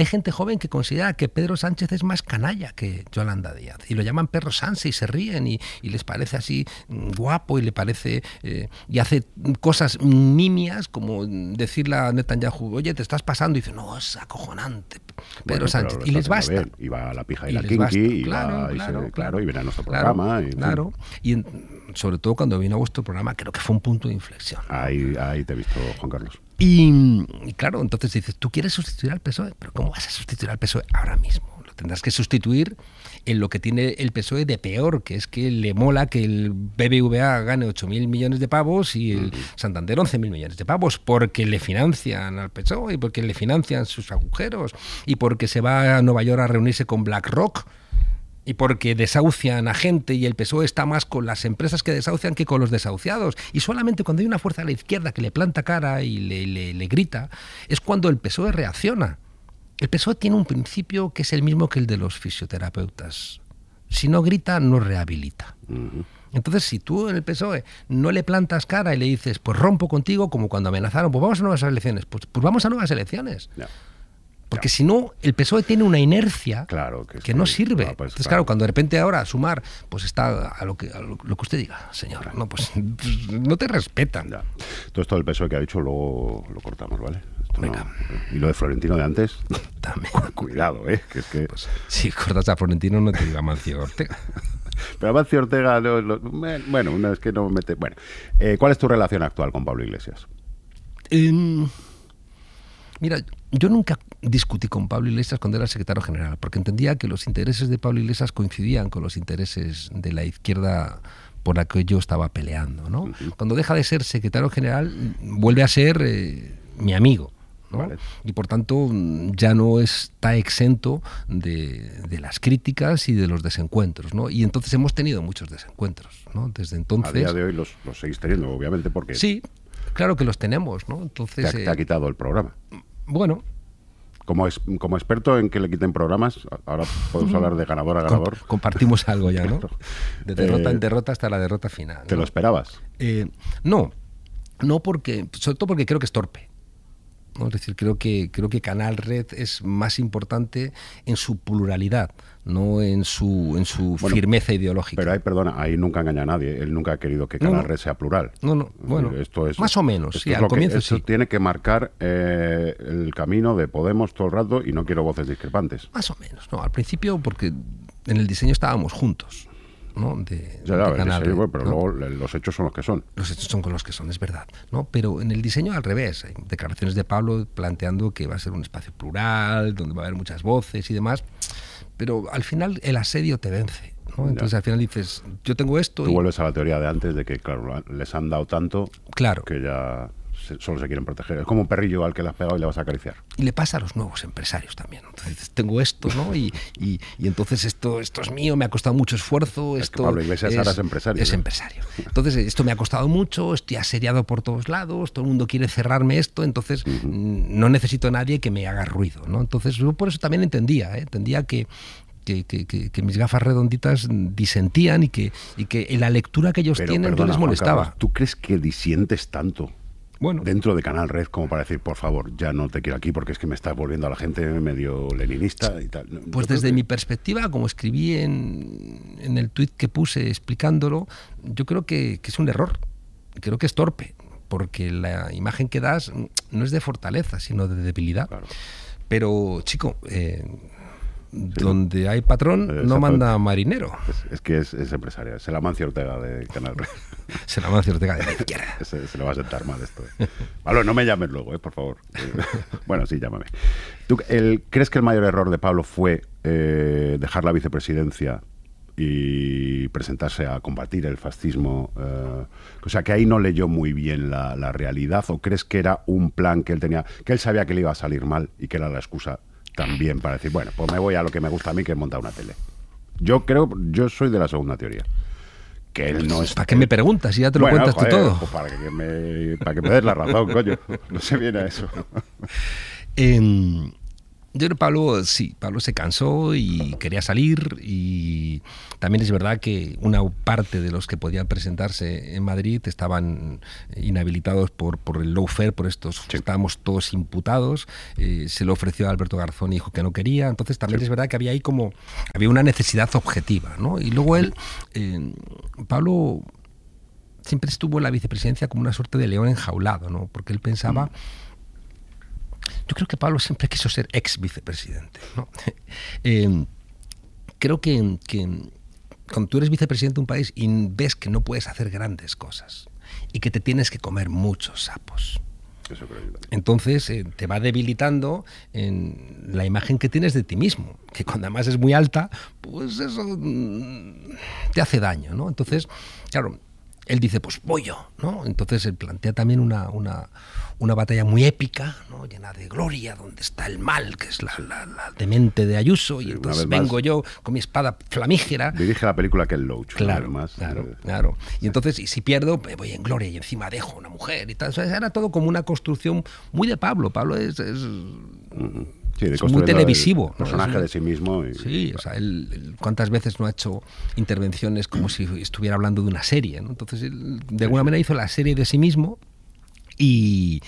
gente joven que considera que Pedro Sánchez es más canalla que Yolanda Díaz. Y lo llaman perro Sánchez y se ríen y, les parece así mm, guapo y le parece. Eh, y hace cosas nimias como decirle a Netanyahu, oye, te estás pasando. Y dice, no, es acojonante. Pedro Sánchez. Y les basta. iba a la pija y, la kinky. Y claro, claro, y verá nuestro programa. Claro. Y, y sobre todo cuando vino a vuestro programa, creo que fue un punto de inflexión. Ahí, te he visto, Juan Carlos. Y, claro, entonces dices, ¿tú quieres de sustituir al PSOE? Pero ¿cómo vas a sustituir al PSOE ahora mismo? Lo tendrás que sustituir en lo que tiene el PSOE de peor, que es que le mola que el BBVA gane 8.000 millones de pavos y el Santander 11.000 millones de pavos, porque le financian al PSOE, porque le financian sus agujeros y porque se va a Nueva York a reunirse con BlackRock y porque desahucian a gente y el PSOE está más con las empresas que desahucian que con los desahuciados. Y solamente cuando hay una fuerza a la izquierda que le planta cara y le, le, grita, es cuando el PSOE reacciona. El PSOE tiene un principio que es el mismo que el de los fisioterapeutas. Si no grita, no rehabilita. Entonces, si tú en el PSOE no le plantas cara y le dices, pues rompo contigo, como cuando amenazaron, pues vamos a nuevas elecciones, pues, pues vamos a nuevas elecciones. Porque si no, el PSOE tiene una inercia que, no sirve. Entonces, claro, cuando de repente ahora sumar, pues está a lo que, usted diga, señora. No, pues (laughs) no te respetan. Ya. Entonces, todo el PSOE que ha dicho luego lo cortamos, ¿vale? Venga. ¿eh? Y lo de Florentino de antes. También. (laughs) Cuidado, ¿eh? Que es que... Pues, si cortas a Florentino, no te diga Mancio Ortega. (laughs) Pero Mancio Ortega, bueno, una vez que no mete. Bueno, eh, ¿cuál es tu relación actual con Pablo Iglesias? Em, mira, yo nunca discutí con Pablo Iglesias cuando era secretario general, porque entendía que los intereses de Pablo Iglesias coincidían con los intereses de la izquierda por la que yo estaba peleando. ¿no? Cuando deja de ser secretario general, vuelve a ser eh, mi amigo. Y por tanto ya no está exento de, de, las críticas y de los desencuentros. ¿no? Y entonces hemos tenido muchos desencuentros. ¿no? Desde entonces... A día de hoy los, los seguís teniendo, obviamente, porque... Sí, claro que los tenemos. ¿no? Entonces, te ha, eh, quitado el programa. bueno, como, como experto en que le quiten programas, ahora podemos hablar de ganador a ganador. compartimos algo ya, ¿no? De derrota en eh, derrota hasta la derrota final. ¿Te lo esperabas? Eh, no, no porque, sobre todo porque creo que es torpe. Es decir, creo que, creo que Canal Red es más importante en su pluralidad, no en su, en su firmeza ideológica. Pero ahí, perdona, ahí nunca engaña a nadie. Él nunca ha querido que Canal Red sea plural. No, no, bueno, esto es, más o menos, sí, al comienzo sí. tiene que marcar eh, el camino de Podemos todo el rato y no quiero voces discrepantes. Más o menos, no, al principio porque en el diseño estábamos juntos de, ya, Pero luego los hechos son los que son. Los hechos son con los que son, es verdad. ¿no? Pero en el diseño al revés. Hay declaraciones de Pablo planteando que va a ser un espacio plural, donde va a haber muchas voces y demás. Pero al final el asedio te vence. Entonces al final dices, yo tengo esto. Tú y... vuelves a la teoría de antes de que, claro, les han dado tanto claro. que ya solo se quieren proteger. Es como un perrillo al que le has pegado y le vas a acariciar. Y le pasa a los nuevos empresarios también. Entonces, tengo esto, ¿no? Y, y, entonces esto, esto es mío, me ha costado mucho esfuerzo. Esto es Pablo Iglesias ahora es empresario. Es empresario. Entonces, esto me ha costado mucho, estoy asediado por todos lados, todo el mundo quiere cerrarme esto, entonces no necesito a nadie que me haga ruido, ¿no? Entonces, yo por eso también entendía, ¿eh? entendía que, que, que, mis gafas redonditas disentían y que, y que la lectura que ellos tienen no les molestaba. ¿Tú crees que disientes tanto bueno. Dentro de Canal Red, como para decir, por favor, ya no te quiero aquí porque es que me estás volviendo a la gente medio leninista y tal. Pues desde mi perspectiva, como escribí en, el tuit que puse explicándolo, yo creo que, es un error. Creo que es torpe porque la imagen que das no es de fortaleza, sino de debilidad. Pero, chico, eh, donde hay patrón, eh, no manda marinero. Es, que es, empresaria empresario, es el Amancio Ortega de Canal Rey. Se (laughs) el Amancio Ortega de la izquierda. (laughs) se, le va a sentar mal esto. Eh. Pablo, no me llames luego, eh, por favor. (laughs) bueno, sí, llámame. ¿Tú, crees que el mayor error de Pablo fue dejar la vicepresidencia y presentarse a combatir el fascismo. o sea, que ahí no leyó muy bien la, realidad. ¿O crees que era un plan que él tenía, que él sabía que le iba a salir mal y que era la excusa también para decir, bueno, pues me voy a lo que me gusta a mí, que es montar una tele. Yo creo, yo soy de la segunda teoría. Que él no es. ¿Para qué me preguntas? ya te lo cuentas tú todo. Pues para, que me, para que me des la razón, coño. No se viene a eso. (laughs) Eh, yo creo Pablo, sí, Pablo se cansó y quería salir y también es verdad que una parte de los que podían presentarse en Madrid estaban inhabilitados por, por el lawfare, por estos, estábamos todos imputados, eh, se lo ofreció a Alberto Garzón y dijo que no quería, entonces también es verdad que había ahí como, había una necesidad objetiva, ¿no? Y luego él, eh, Pablo siempre estuvo en la vicepresidencia como una suerte de león enjaulado, ¿no? Porque él pensaba... Mm. Yo creo que Pablo siempre quiso ser ex vicepresidente. ¿no? (laughs) Eh, creo que, cuando tú eres vicepresidente de un país y ves que no puedes hacer grandes cosas y que te tienes que comer muchos sapos. Entonces eh, te va debilitando en la imagen que tienes de ti mismo, que cuando además es muy alta, pues eso mm, te hace daño, ¿no? Entonces, claro, él dice, pues voy yo, ¿no? Entonces él plantea también una, una, batalla muy épica, ¿no? llena de gloria, donde está el mal, que es la, demente de Ayuso, y entonces vengo yo con mi espada flamígera. Dirige la película que es Loach, claro, más. Claro, eh, claro. Y entonces, y si pierdo, me voy en gloria y encima dejo una mujer y tal. O sea, era todo como una construcción muy de Pablo. Pablo es es muy televisivo. Personaje de sí mismo. sí, o sea, él, cuántas veces no ha hecho intervenciones como si estuviera hablando de una serie. Entonces, de alguna manera hizo la serie de sí mismo y,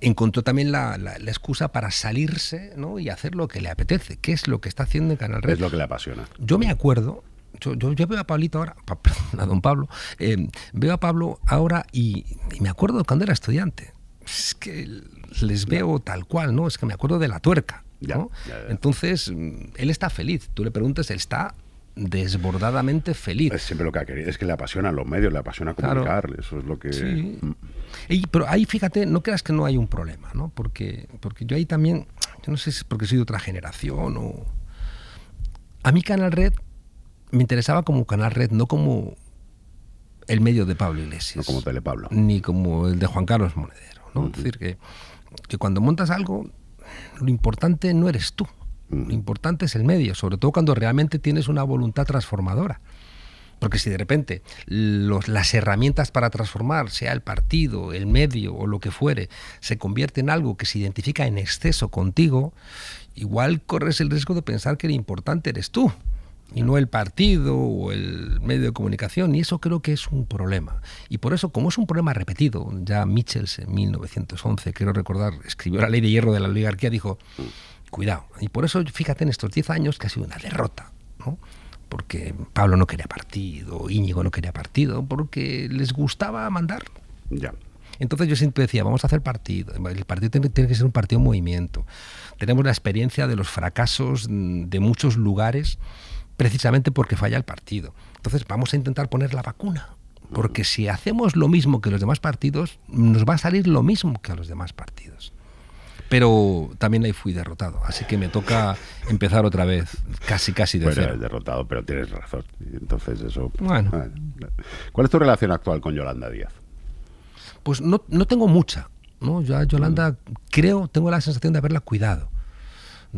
encontró también la, excusa para salirse ¿no? y hacer lo que le apetece, que es lo que está haciendo en Canal Red. Es lo que le apasiona. Yo me acuerdo, yo, yo, veo a Pablito ahora, (laughs) a don Pablo, eh, veo a Pablo ahora y me acuerdo cuando era estudiante es que les veo tal cual, ¿no? Es que me acuerdo de la tuerca. ¿no? Entonces, él está feliz. Tú le preguntas, él está desbordadamente feliz. Es siempre lo que ha querido, es que le apasionan los medios, le apasiona comunicar, eso es lo que... Sí. Mm. pero ahí fíjate, no creas que no hay un problema, ¿no? Porque, porque yo ahí también, yo no sé si es porque soy de otra generación o... A mí Canal Red me interesaba como Canal Red, no como el medio de Pablo Iglesias. No como Telepablo. Ni como el de Juan Carlos Monedero. Es decir, que, que cuando montas algo, lo importante no eres tú, lo importante es el medio, sobre todo cuando realmente tienes una voluntad transformadora. Porque si de repente las herramientas para transformar, sea el partido, el medio o lo que fuere, se convierte en algo que se identifica en exceso contigo, igual corres el riesgo de pensar que lo importante eres tú y no el partido o el medio de comunicación, y eso creo que es un problema. Y por eso, como es un problema repetido, ya Michels en 1911, quiero recordar, escribió la ley de hierro de la oligarquía, dijo, cuidado. Y por eso, fíjate, en estos 10 años que ha sido una derrota, porque Pablo no quería partido, Íñigo no quería partido, porque les gustaba mandar. Ya. Entonces yo siempre decía, vamos a hacer partido. El partido tiene, tiene, que ser un partido en movimiento. Tenemos la experiencia de los fracasos de muchos lugares precisamente porque falla el partido. Entonces vamos a intentar poner la vacuna, porque si hacemos lo mismo que los demás partidos, nos va a salir lo mismo que a los demás partidos. Pero también ahí fui derrotado, así que me toca empezar otra vez, casi casi de bueno, derrotado, pero tienes razón. Entonces eso. Bueno. ¿Cuál es tu relación actual con Yolanda Díaz? Pues no, tengo mucha. ¿no? Yo a Yolanda mm. creo, tengo la sensación de haberla cuidado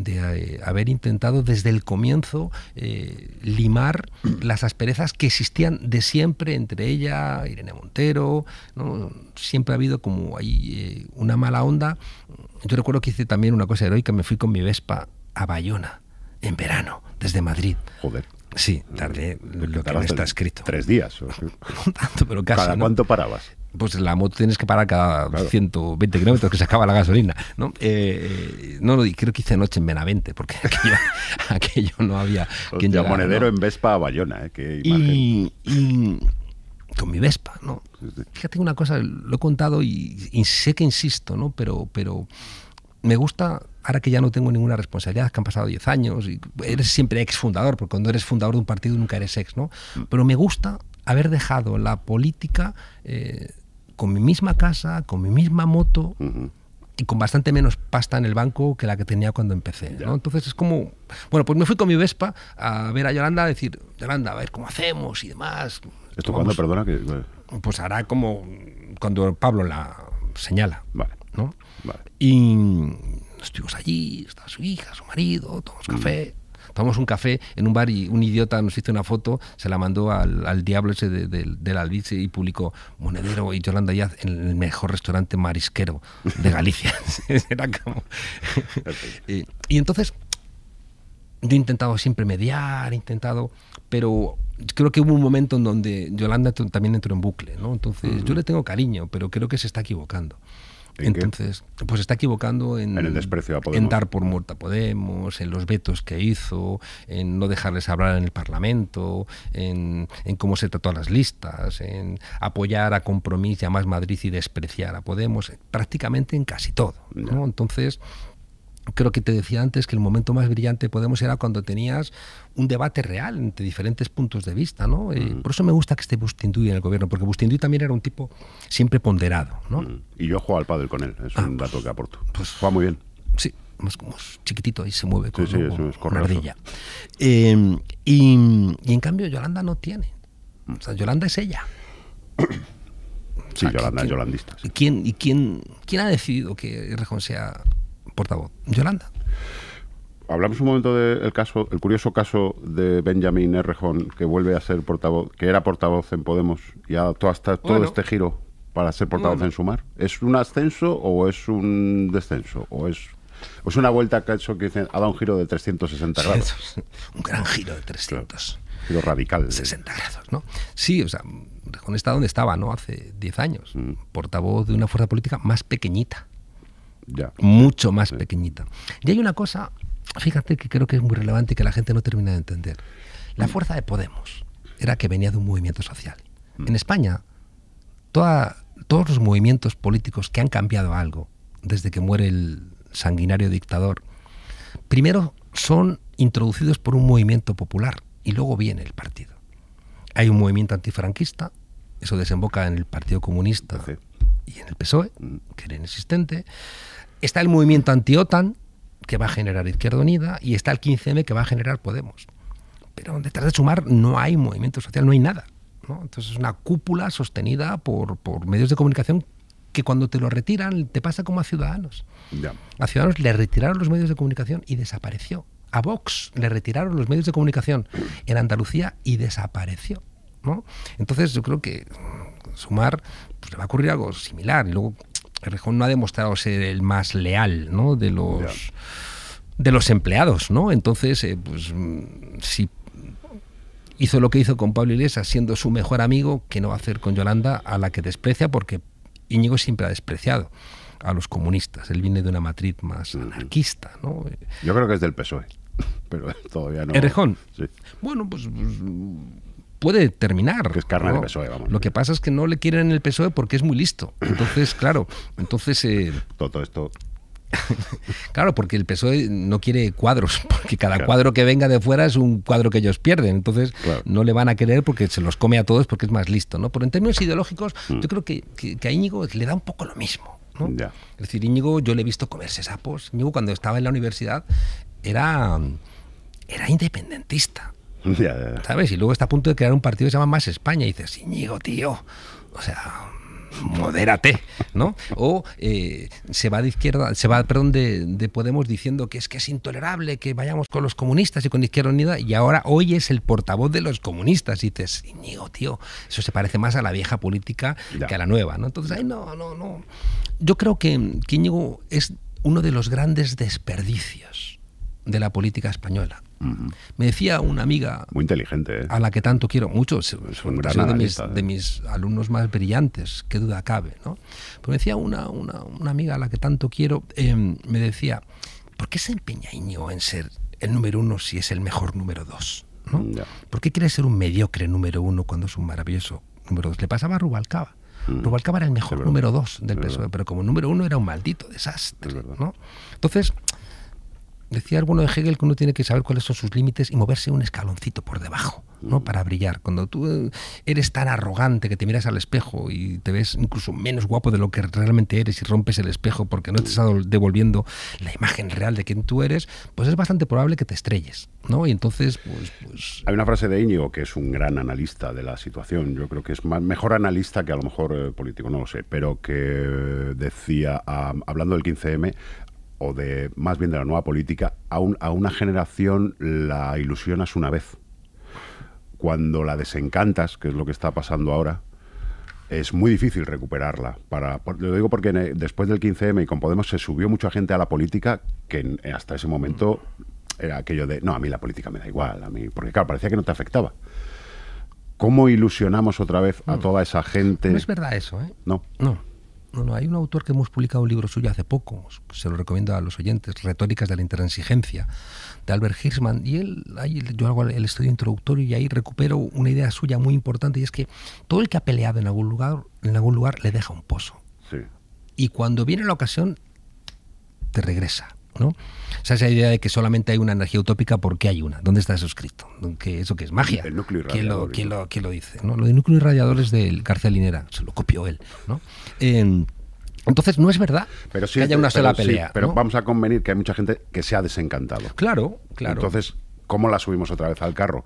de eh, haber intentado desde el comienzo eh, limar (clears throat) las asperezas que existían de siempre entre ella, Irene Montero, siempre ha habido como ahí eh, una mala onda. Yo recuerdo que hice también una cosa heroica, me fui con mi Vespa a Bayona en verano, desde Madrid. Joder. Sí, tardé lo que no está escrito. Tres días. (laughs) tanto, pero casi. ¿Cada cuánto parabas? pues la moto tienes que parar cada 120 kilómetros que se acaba la gasolina. No, eh, eh no creo que hice noche en Benavente, porque (laughs) aquello, no había. Quien llegara, monedero en Vespa a Bayona, eh, Y, con mi Vespa, ¿no? Fíjate una cosa, lo he contado y, sé que insisto, ¿no? Pero, pero me gusta. Ahora que ya no tengo ninguna responsabilidad, que han pasado 10 años, y eres siempre ex fundador, porque cuando eres fundador de un partido nunca eres ex, ¿no? Mm. Pero me gusta haber dejado la política eh, con mi misma casa, con mi misma moto y con bastante menos pasta en el banco que la que tenía cuando empecé. ¿no? Entonces es como, bueno, pues me fui con mi Vespa a ver a Yolanda, a decir, Yolanda, a ver cómo hacemos y demás. ¿Esto cuándo, perdona? Que... Pues hará como cuando Pablo la señala. Vale. ¿no? Vale. Y estuvimos allí, está su hija, su marido, tomamos café tomamos un café en un bar y un idiota nos hizo una foto, se la mandó al, al diablo ese de, de, del Albice y publicó Monedero y Yolanda Díaz en el mejor restaurante marisquero de Galicia. (laughs) Era como... (laughs) y, entonces yo he intentado siempre mediar, he intentado, pero creo que hubo un momento en donde Yolanda también entró en bucle, ¿no? Entonces, yo le tengo cariño, pero creo que se está equivocando. Entonces, pues está equivocando en, el dar por muerta a Podemos, en los vetos que hizo, en no dejarles hablar en el Parlamento, en, cómo se trató a las listas, en apoyar a Compromís y a Más Madrid y despreciar a Podemos, prácticamente en casi todo. Entonces, creo que te decía antes que el momento más brillante de Podemos era cuando tenías un debate real entre diferentes puntos de vista, ¿no? Eh, mm. Por eso me gusta que esté Bustinduy en el gobierno, porque Bustinduy también era un tipo siempre ponderado, ¿no? Mm. Y yo juego al pádel con él, es ah, un pues, dato que aporto. Pues, Juega muy bien. Sí, más como chiquitito y se mueve con, em, y, en cambio Yolanda no tiene. Mm. O sea, Yolanda es ella. (coughs) Sí, Yolanda es yolandista. ¿Y quién, quién ha decidido que Rejón sea portavoz. Yolanda. Hablamos un momento del caso, el curioso caso de Benjamín Errejón, que vuelve a ser portavoz, que era portavoz en Podemos y adaptó hasta todo este giro para ser portavoz en Sumar. ¿Es un ascenso o es un descenso? ¿O es es una vuelta que ha hecho que ha dado un giro de 360 grados. un gran giro de 300. giro radical. 60 grados, ¿no? Sí, o sea, Rejón está donde estaba, ¿no? Hace 10 años. Mm. Portavoz de una fuerza política más pequeñita mucho más pequeñita. Y hay una cosa, fíjate, que creo que es muy relevante y que la gente no termina de entender. La mm. fuerza de Podemos era que venía de un movimiento social. Mm. En España, toda, todos los movimientos políticos que han cambiado algo desde que muere el sanguinario dictador, primero son introducidos por un movimiento popular y luego viene el partido. Hay un movimiento antifranquista, eso desemboca en el Partido Comunista y en el PSOE, mm. que era inexistente. Está el movimiento anti-OTAN, que va a generar Izquierda Unida, y está el 15M, que va a generar Podemos. Pero detrás de Sumar no hay movimiento social, no hay nada. Entonces es una cúpula sostenida por, medios de comunicación que cuando te lo retiran te pasa como a Ciudadanos. A Ciudadanos le retiraron los medios de comunicación y desapareció. A Vox le retiraron los medios de comunicación en Andalucía y desapareció. Entonces yo creo que sumar pues, le va a ocurrir algo similar. Rejón no ha demostrado ser el más leal de los de los empleados, ¿no? Entonces, eh, pues mm, si hizo lo que hizo con Pablo Iglesias siendo su mejor amigo, ¿qué no va a hacer con Yolanda, a la que desprecia porque Íñigo siempre ha despreciado a los comunistas. Él viene de una matriz más anarquista, ¿no? Yo creo que es del PSOE, (laughs) pero todavía no. Bueno, pues, pues puede terminar. Es e, Lo que pasa es que no le quieren el PSOE porque es muy listo. Entonces, claro, entonces... Eh, todo, esto (laughs) claro, porque el PSOE no quiere cuadros, (laughs) porque cada cuadro que venga de fuera es un cuadro que ellos pierden, entonces no le van a querer porque se los come a todos porque es más listo, ¿no? Pero en términos ideológicos, mm. yo creo que, que, a Íñigo le da un poco lo mismo, ¿no? Es decir, Íñigo, yo le he visto comerse sapos. Íñigo, cuando estaba en la universidad, era, era independentista. (laughs) ¿Sabes? Y luego está a punto de crear un partido que se llama Más España. Y dices, Íñigo, tío. O sea, modérate, ¿no? O eh, se va de izquierda, se va, perdón, de, de, Podemos diciendo que es que es intolerable que vayamos con los comunistas y con Izquierda Unida y ahora hoy es el portavoz de los comunistas. Y dices, Íñigo, tío, eso se parece más a la vieja política que a la nueva, ¿no? Entonces, ay, no, no, no. Yo creo que, que es uno de los grandes desperdicios de la política española. Me decía una amiga. Muy inteligente, ¿eh? A la que tanto quiero mucho. Es una ¿eh? de, mis, alumnos más brillantes, qué duda cabe, ¿no? me decía una, amiga a la que tanto quiero, em, me decía, ¿por qué se empeña en ser el número uno si es el mejor número dos? ¿no? ¿Por qué quiere ser un mediocre número uno cuando es un maravilloso número dos? Le pasaba a Rubalcaba. Mm. Rubalcaba era el mejor número dos del PSOE, pero como número uno era un maldito desastre. ¿no? Entonces, decía bueno de Hegel que uno tiene que saber cuáles son sus límites y moverse un escaloncito por debajo, ¿no? Mm. Para brillar. Cuando tú eh, eres tan arrogante que te miras al espejo y te ves incluso menos guapo de lo que realmente eres y rompes el espejo porque no te estás devolviendo la imagen real de quién tú eres, pues es bastante probable que te estrelles, ¿no? Y entonces, pues... pues Hay una frase de Íñigo que es un gran analista de la situación. Yo creo que es más, mejor analista que a lo mejor eh, político, no lo sé, pero que decía, hablando del 15M, o de más bien de la nueva política, a, una generación la ilusionas una vez. Cuando la desencantas, que es lo que está pasando ahora, es muy difícil recuperarla. Para, lo digo porque eh, después del 15M y con Podemos se subió mucha gente a la política que eh, hasta ese momento mm. era aquello de, no, a mí la política me da igual, a mí, porque claro, parecía que no te afectaba. ¿Cómo ilusionamos otra vez a mm. toda esa gente? No es verdad eso, ¿eh? No. No. No, no, hay un autor que hemos publicado un libro suyo hace poco, se lo recomiendo a los oyentes, Retóricas de la Intransigencia, de Albert Hirschman, y él, yo hago el estudio introductorio y ahí recupero una idea suya muy importante, y es que todo el que ha peleado en algún lugar, en algún lugar le deja un pozo. Y cuando viene la ocasión, te regresa. O sea, esa idea de que solamente hay una energía utópica, porque hay una? ¿Dónde está suscrito? escrito? ¿Eso que es magia? ¿Quién lo, quién lo, dice? Lo de núcleo irradiador es del García se lo copió él. Em, entonces no es verdad pero que haya una sola pelea. pero vamos a convenir que hay mucha gente que se ha desencantado. Claro, claro. Entonces, ¿cómo la subimos otra vez al carro?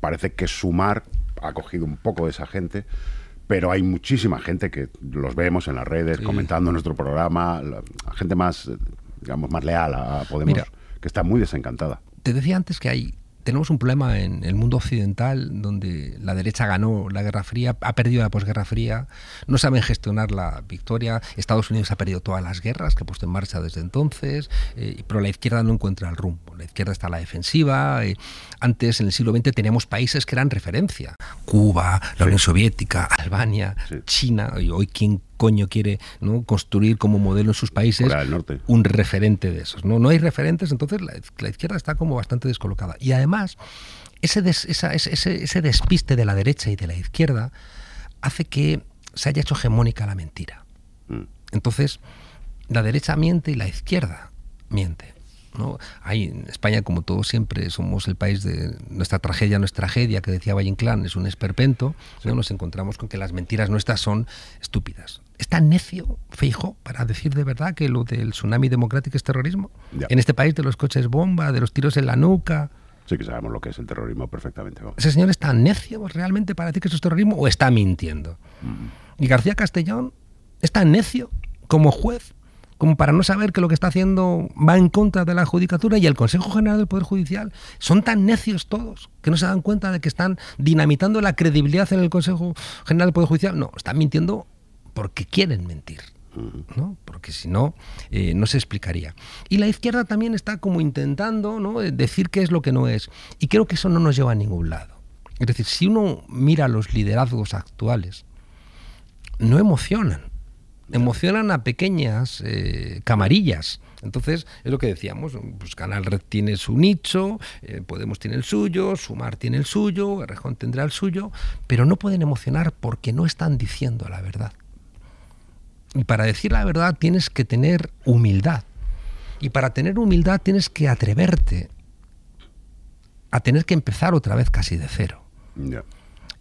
Parece que sumar ha cogido un poco de esa gente pero hay muchísima gente que los vemos en las redes, comentando nuestro programa, gente más digamos, más leal a Podemos, que está muy desencantada. Te decía antes que hay tenemos un problema en el mundo occidental donde la derecha ganó la Guerra Fría, ha perdido la posguerra fría, no saben gestionar la victoria, Estados Unidos ha perdido todas las guerras que ha puesto en marcha desde entonces, eh, pero la izquierda no encuentra el rumbo la izquierda está la defensiva. Eh, antes, en el siglo XX, teníamos países que eran referencia. Cuba, la Unión Soviética, Albania, China. Y hoy, ¿quién coño quiere ¿no? construir como modelo en sus países un referente de esos? No, no hay referentes, entonces la, izquierda está como bastante descolocada. Y además, ese despiste de la derecha y de la izquierda hace que se haya hecho hegemónica la mentira. Mm. Entonces, la derecha miente y la izquierda miente. Hay, en España, como todos siempre, somos el país de nuestra tragedia, no es tragedia, que decía Valle Inclán, es un esperpento, nos encontramos con que las mentiras nuestras son estúpidas. está necio, Feijo, para decir de verdad que lo del tsunami democrático es terrorismo? En este país de los coches bomba, de los tiros en la nuca... Sí que sabemos lo que es el terrorismo perfectamente. ¿Ese señor está tan necio realmente para decir que eso es terrorismo o está mintiendo? Mm. Y García Castellón está necio como juez como para no saber que lo que está haciendo va en contra de la Judicatura y el Consejo General del Poder Judicial. Son tan necios todos que no se dan cuenta de que están dinamitando la credibilidad en el Consejo General del Poder Judicial. No, están mintiendo porque quieren mentir. ¿no? porque si no, eh, no se explicaría. Y la izquierda también está como intentando eh, decir qué es lo que no es. Y creo que eso no nos lleva a ningún lado. Es decir, si uno mira los liderazgos actuales, no emocionan emocionan a pequeñas eh, camarillas. Entonces, es lo que decíamos, pues Canal Red tiene su nicho, eh, Podemos tiene el suyo, Sumar tiene el suyo, Rejón tendrá el suyo, pero no pueden emocionar porque no están diciendo la verdad. Y para decir la verdad tienes que tener humildad. Y para tener humildad tienes que atreverte a tener que empezar otra vez casi de cero. ya.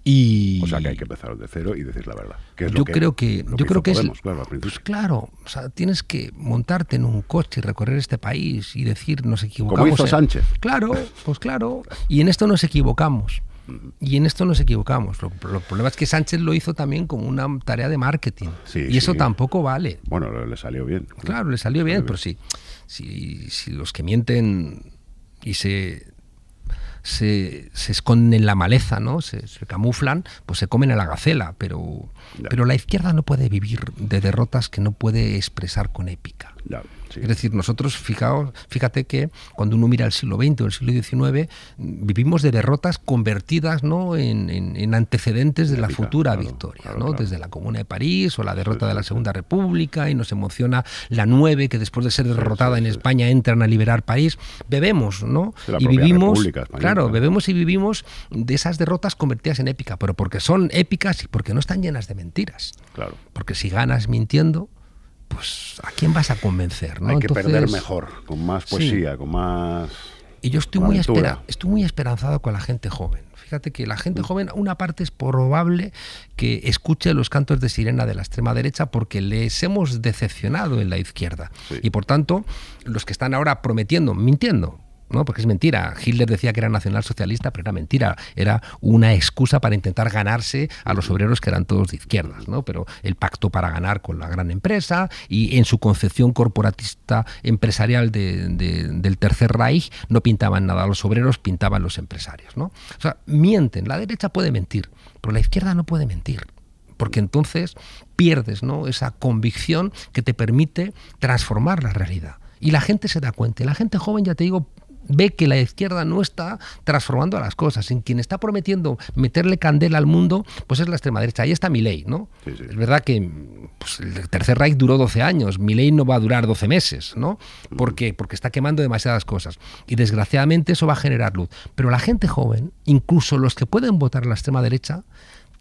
O sea que hay que empezar de cero y decir la verdad. yo creo que, creo que es claro, pues claro, sea, tienes que montarte en un coche y recorrer este país y decir nos equivocamos. Como hizo Sánchez. Claro, (laughs) pues claro. Y en esto nos equivocamos. Y en esto nos equivocamos. Lo, problema es que Sánchez lo hizo también como una tarea de marketing. y eso tampoco vale. Bueno, le salió bien. Claro, le salió, bien, pero sí, si, si los que mienten y se se, se esconden en la maleza, ¿no? Se, camuflan, pues se comen a la gacela, pero, la izquierda no puede vivir de derrotas que no puede expresar con épica. Es decir, nosotros, fijaos, fíjate que cuando uno mira el siglo XX o el siglo XIX, vivimos de derrotas convertidas ¿no? en, antecedentes de la, futura victoria, ¿no? desde la Comuna de París o la derrota de la Segunda República, y nos emociona la nueve que después de ser derrotada en España entran a liberar París. Bebemos, ¿no? y vivimos, claro, bebemos y vivimos de esas derrotas convertidas en épica, pero porque son épicas y porque no están llenas de mentiras. Claro. Porque si ganas mintiendo, pues ¿a quién vas a convencer? ¿no? Hay que perder mejor, con más poesía, con más... Y yo estoy muy, estoy muy esperanzado con la gente joven. Fíjate que la gente mm. joven, una parte es probable que escuche los cantos de sirena de la extrema derecha porque les hemos decepcionado en la izquierda. Y por tanto, los que están ahora prometiendo, mintiendo, ¿no? Porque es mentira. Hitler decía que era nacionalsocialista, pero era mentira. Era una excusa para intentar ganarse a los obreros que eran todos de izquierdas, ¿no? Pero el pacto para ganar con la gran empresa y en su concepción corporatista empresarial del Tercer Reich no pintaban nada los obreros, pintaban los empresarios, ¿no? O sea, mienten. La derecha puede mentir, pero la izquierda no puede mentir porque entonces pierdes ¿no? esa convicción que te permite transformar la realidad. Y la gente se da cuenta, la gente joven, ya te digo, ve que la izquierda no está transformando a las cosas. En quien está prometiendo meterle candela al mundo, pues es la extrema derecha. Ahí está ley, ¿no? Es verdad que pues, el tercer Reich duró 12 años, mi ley no va a durar 12 meses, ¿no? Porque está quemando demasiadas cosas. Y desgraciadamente eso va a generar luz. Pero la gente joven, incluso los que pueden votar la extrema derecha,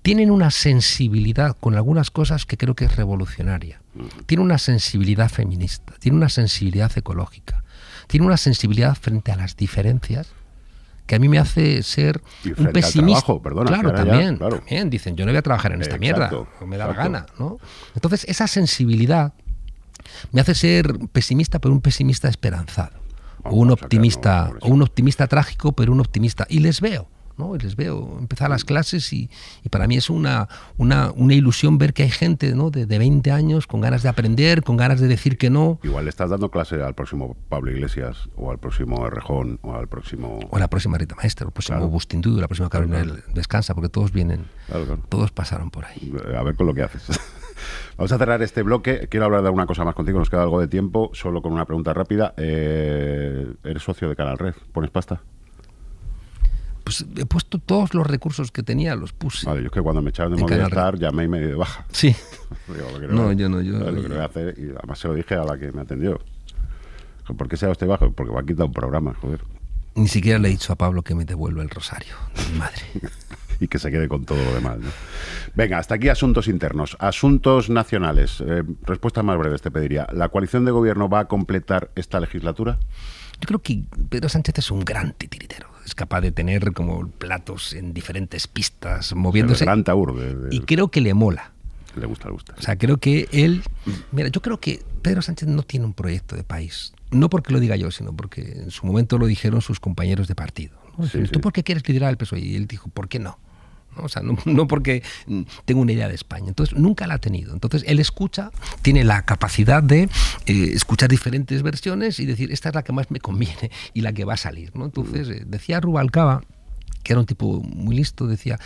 tienen una sensibilidad con algunas cosas que creo que es revolucionaria. tiene una sensibilidad feminista, tiene una sensibilidad ecológica tiene una sensibilidad frente a las diferencias que a mí me hace ser un pesimista. perdona, claro, también, claro, también, Dicen, yo no voy a trabajar en esta mierda, no me da la gana. ¿no? Entonces, esa sensibilidad me hace ser pesimista, pero un pesimista esperanzado. o un optimista, o un optimista trágico, pero un optimista. Y les veo. ¿no? Les veo empezar las clases y, para mí es una, una, ilusión ver que hay gente ¿no? de, de, 20 años con ganas de aprender, con ganas de decir que no. Igual le estás dando clase al próximo Pablo Iglesias o al próximo Rejón o al próximo... O la próxima Rita Maestra, al próximo o la próxima Carmen Descansa, porque todos vienen, todos pasaron por ahí. Eh, a ver con lo que haces. (laughs) Vamos a cerrar este bloque. Quiero hablar de alguna cosa más contigo, nos queda algo de tiempo, solo con una pregunta rápida. Eh, ¿Eres socio de Canal Red? ¿Pones pasta? Pues, he puesto todos los recursos que tenía, los puse. Vale, yo es que cuando me echaron de Movistar llamé y me de baja. Sí. (laughs) no, yo no, yo. Lo que y además se lo dije a la que me atendió. ¿Por qué se ha usted bajo? Porque me ha quitado un programa, joder. Ni siquiera le he dicho a Pablo que me devuelva el rosario madre. (laughs) y que se quede con todo lo demás. ¿no? Venga, hasta aquí asuntos internos. Asuntos nacionales. Eh, respuestas más breves te pediría. ¿La coalición de gobierno va a completar esta legislatura? Yo creo que Pedro Sánchez es un gran titiritero capaz de tener como platos en diferentes pistas moviéndose. Y creo que le mola. Le gusta, le gusta. O sea, creo que él. Mira, yo creo que Pedro Sánchez no tiene un proyecto de país. No porque lo diga yo, sino porque en su momento lo dijeron sus compañeros de partido. ¿Tú por qué quieres liderar el PSOE? Y él dijo, ¿por qué no? ¿no? O sea, no, porque tengo una idea de España. Entonces, nunca la ha tenido. Entonces, él escucha, tiene la capacidad de eh, escuchar diferentes versiones y decir, esta es la que más me conviene y la que va a salir. ¿no? Entonces, mm. eh, decía Rubalcaba, que era un tipo muy listo, decía,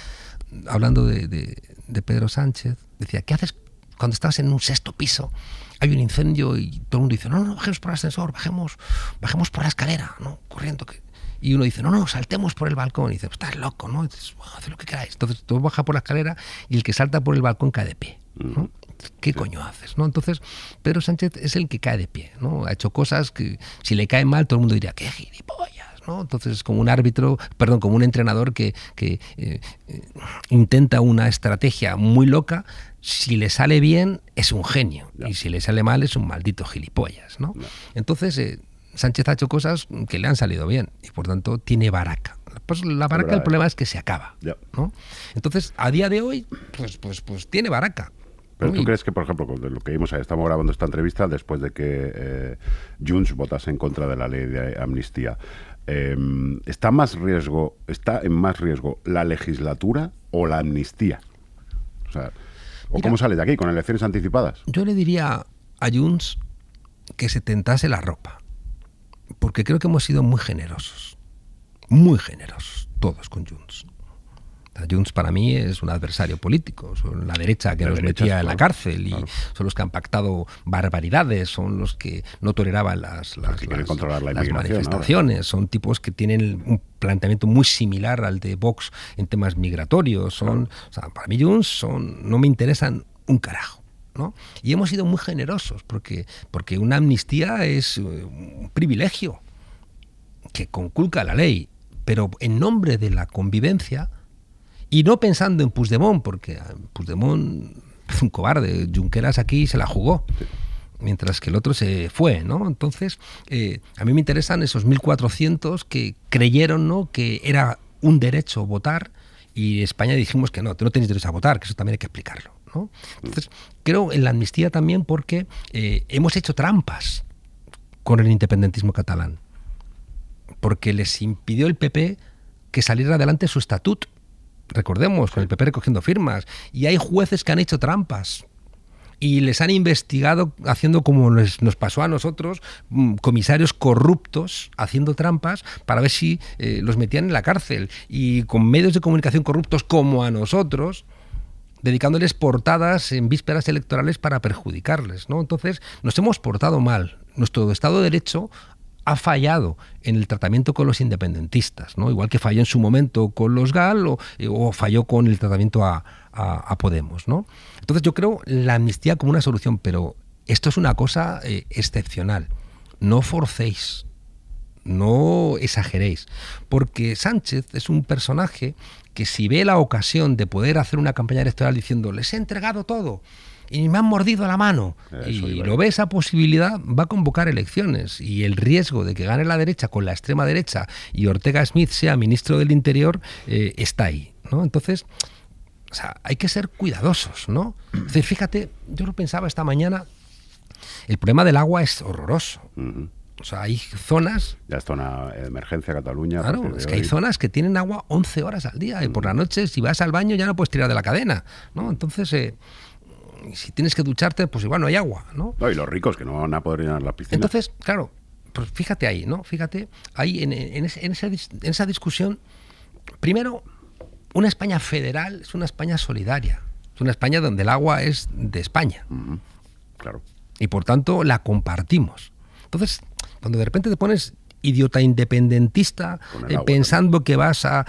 hablando de, de Pedro Sánchez, decía, ¿qué haces cuando estás en un sexto piso? hay un incendio y todo el mundo dice, no, no, bajemos por el ascensor, bajemos, bajemos por la escalera, ¿no? Corriendo, que y uno dice, no, no, saltemos por el balcón. Y dice, pues estás loco, ¿no? bueno, haz lo que queráis. Entonces tú bajas por la escalera y el que salta por el balcón cae de pie. Mm. ¿Qué coño haces? ¿no? Entonces, Pedro Sánchez es el que cae de pie. ¿no? Ha hecho cosas que si le cae mal todo el mundo diría, qué gilipollas. ¿no? Entonces, como un árbitro, perdón, como un entrenador que, eh, intenta una estrategia muy loca, si le sale bien es un genio y si le sale mal es un maldito gilipollas. ¿no? Entonces, eh, Sánchez ha hecho cosas que le han salido bien y por tanto tiene baraca. Pues la baraca, el problema es que se acaba. Entonces, a día de hoy, pues, pues, pues tiene baraca. Pero tú crees que, por ejemplo, con lo que vimos, estamos grabando esta entrevista después de que eh, Junts votase en contra de la ley de amnistía. Em, ¿Está más riesgo, está en más riesgo la legislatura o la amnistía? O cómo sale de aquí con elecciones anticipadas? Yo le diría a Junts que se tentase la ropa porque creo que hemos sido muy generosos, muy generosos todos con Junts. Junts para mí es un adversario político, son la derecha que nos metía en la cárcel y son los que han pactado barbaridades, son los que no toleraban las, manifestaciones, son tipos que tienen un planteamiento muy similar al de Vox en temas migratorios, son, o sea, para mí Junts son, no me interesan un carajo. Y hemos sido muy generosos, porque, porque una amnistía es eh, un privilegio que conculca la ley, pero en nombre de la convivencia, y no pensando en Puigdemont, porque Puigdemont es (laughs) un cobarde, Junqueras aquí se la jugó mientras que el otro se fue, ¿no? Entonces, eh, a mí me interesan esos 1.400 que creyeron, que era un derecho votar y España dijimos que no, tú no tienes derecho a votar, que eso también hay que explicarlo. Entonces, creo en la amnistía también porque eh, hemos hecho trampas con el independentismo catalán, porque les impidió el PP que saliera adelante su estatut, Recordemos, con el PP recogiendo firmas. Y hay jueces que han hecho trampas y les han investigado haciendo como nos pasó a nosotros, mm, comisarios corruptos haciendo trampas para ver si eh, los metían en la cárcel y con medios de comunicación corruptos como a nosotros dedicándoles portadas en vísperas electorales para perjudicarles. ¿no? Entonces, nos hemos portado mal. Nuestro Estado de Derecho ha fallado en el tratamiento con los independentistas, ¿no? igual que falló en su momento con los GAL o, eh, falló con el tratamiento a, Podemos. ¿no? Entonces yo creo la amnistía como una solución, pero esto es una cosa eh, excepcional. No forcéis, no exageréis, porque Sánchez es un personaje que si ve la ocasión de poder hacer una campaña electoral diciendo les he entregado todo y me han mordido la mano y lo ve esa posibilidad, va a convocar elecciones y el riesgo de que gane la derecha con la extrema derecha y Ortega Smith sea ministro del Interior eh, está ahí. Entonces, hay que ser cuidadosos, ¿no? fíjate, yo lo pensaba esta mañana, el problema del agua es horroroso. O sea, hay zonas... Ya es zona de emergencia Cataluña. Claro, es que hay zonas que tienen agua 11 horas al día y por la mm. noche si vas al baño ya no puedes tirar de la cadena, ¿no? Entonces... Eh, si tienes que ducharte, pues igual no hay agua, ¿no? y los ricos que no van a poder llenar a las Entonces, claro, pues fíjate ahí, ¿no? Fíjate ahí en, esa, discusión. Primero, una España federal es una España solidaria. Es una España donde el agua es de España. Claro. Y por tanto la compartimos. Entonces, cuando de repente te pones idiota independentista, eh, pensando que vas a,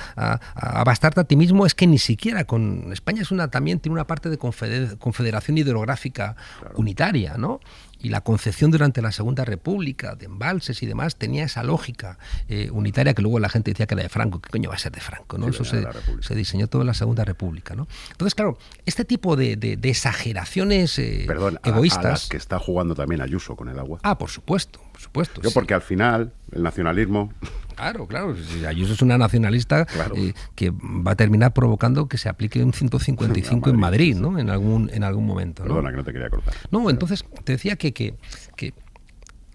bastarte a ti mismo, es que ni siquiera con España es una, también tiene una parte de confederación hidrográfica unitaria, ¿no? Y la concepción durante la Segunda República de embalses y demás tenía esa lógica eh, unitaria que luego la gente decía que era de Franco. ¿Qué coño va a ser de Franco? ¿no? Eso se, diseñó toda la Segunda República. ¿no? Entonces, claro, este tipo de, exageraciones eh, egoístas. que está jugando también Ayuso con el agua. Ah, por supuesto supuesto. Yo, porque al final, el nacionalismo. Claro, claro. Ayuso es una nacionalista eh, que va a terminar provocando que se aplique un 155 en Madrid, ¿no? En algún, en algún momento. ¿no? Perdona, que no te quería cortar. No, entonces te decía que, que,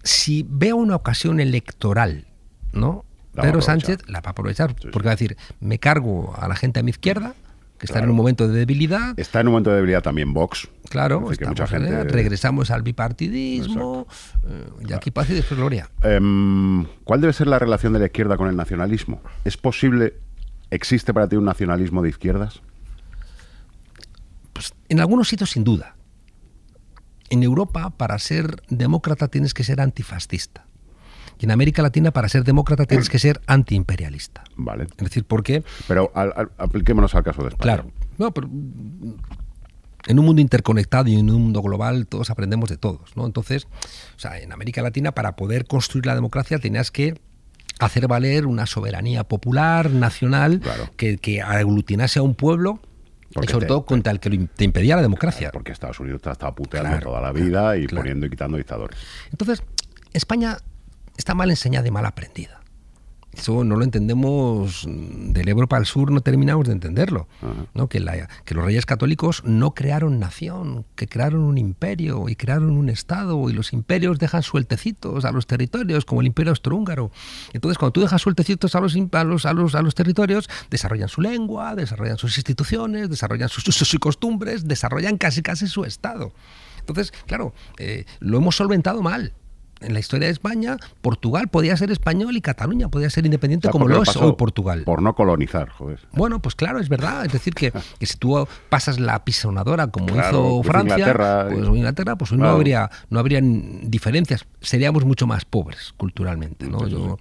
si veo una ocasión electoral, ¿no? Pedro Sánchez la va a aprovechar, porque va a decir, me cargo a la gente a mi izquierda, Está en un momento de debilidad. Está en un momento de debilidad también Vox. Claro, que mucha gente... regresamos al bipartidismo eh, y aquí paz y después gloria. Em, ¿Cuál debe ser la relación de la izquierda con el nacionalismo? ¿Es posible, existe para ti un nacionalismo de izquierdas? Pues en algunos sitios sin duda. En Europa, para ser demócrata tienes que ser antifascista en América Latina, para ser demócrata, tienes que ser antiimperialista. Vale. Es decir, porque... Pero al, apliquémonos al caso de España. Claro. No, pero mm, en un mundo interconectado y en un mundo global todos aprendemos de todos, ¿no? Entonces, o sea, en América Latina para poder construir la democracia tenías que hacer valer una soberanía popular, nacional, que, que, aglutinase a un pueblo. sobre todo contra el que te impedía la democracia. porque Estados Unidos te ha estado puteando toda la vida y poniendo y quitando dictadores. Entonces, España está mal enseñada y mal aprendida. Eso no lo entendemos del Ebro para el sur, no terminamos de entenderlo. ¿no? Que, los reyes católicos no crearon nación, que crearon un imperio y crearon un Estado y los imperios dejan sueltecitos a los territorios, como el imperio austrohúngaro. Entonces, cuando tú dejas sueltecitos a los, a los, a los, territorios, desarrollan su lengua, desarrollan sus instituciones, desarrollan sus usos y costumbres, desarrollan casi casi su Estado. Entonces, claro, eh, lo hemos solventado mal en la historia de España, Portugal podía ser español y Cataluña podía ser independiente como lo es hoy Portugal. Por no colonizar, joder. Bueno, pues claro, es verdad. Es decir, que, (laughs) si tú pasas la pisonadora como hizo pues Francia, pues Inglaterra, pues, hoy no, habría, no habrían diferencias. Seríamos mucho más pobres culturalmente. ¿no?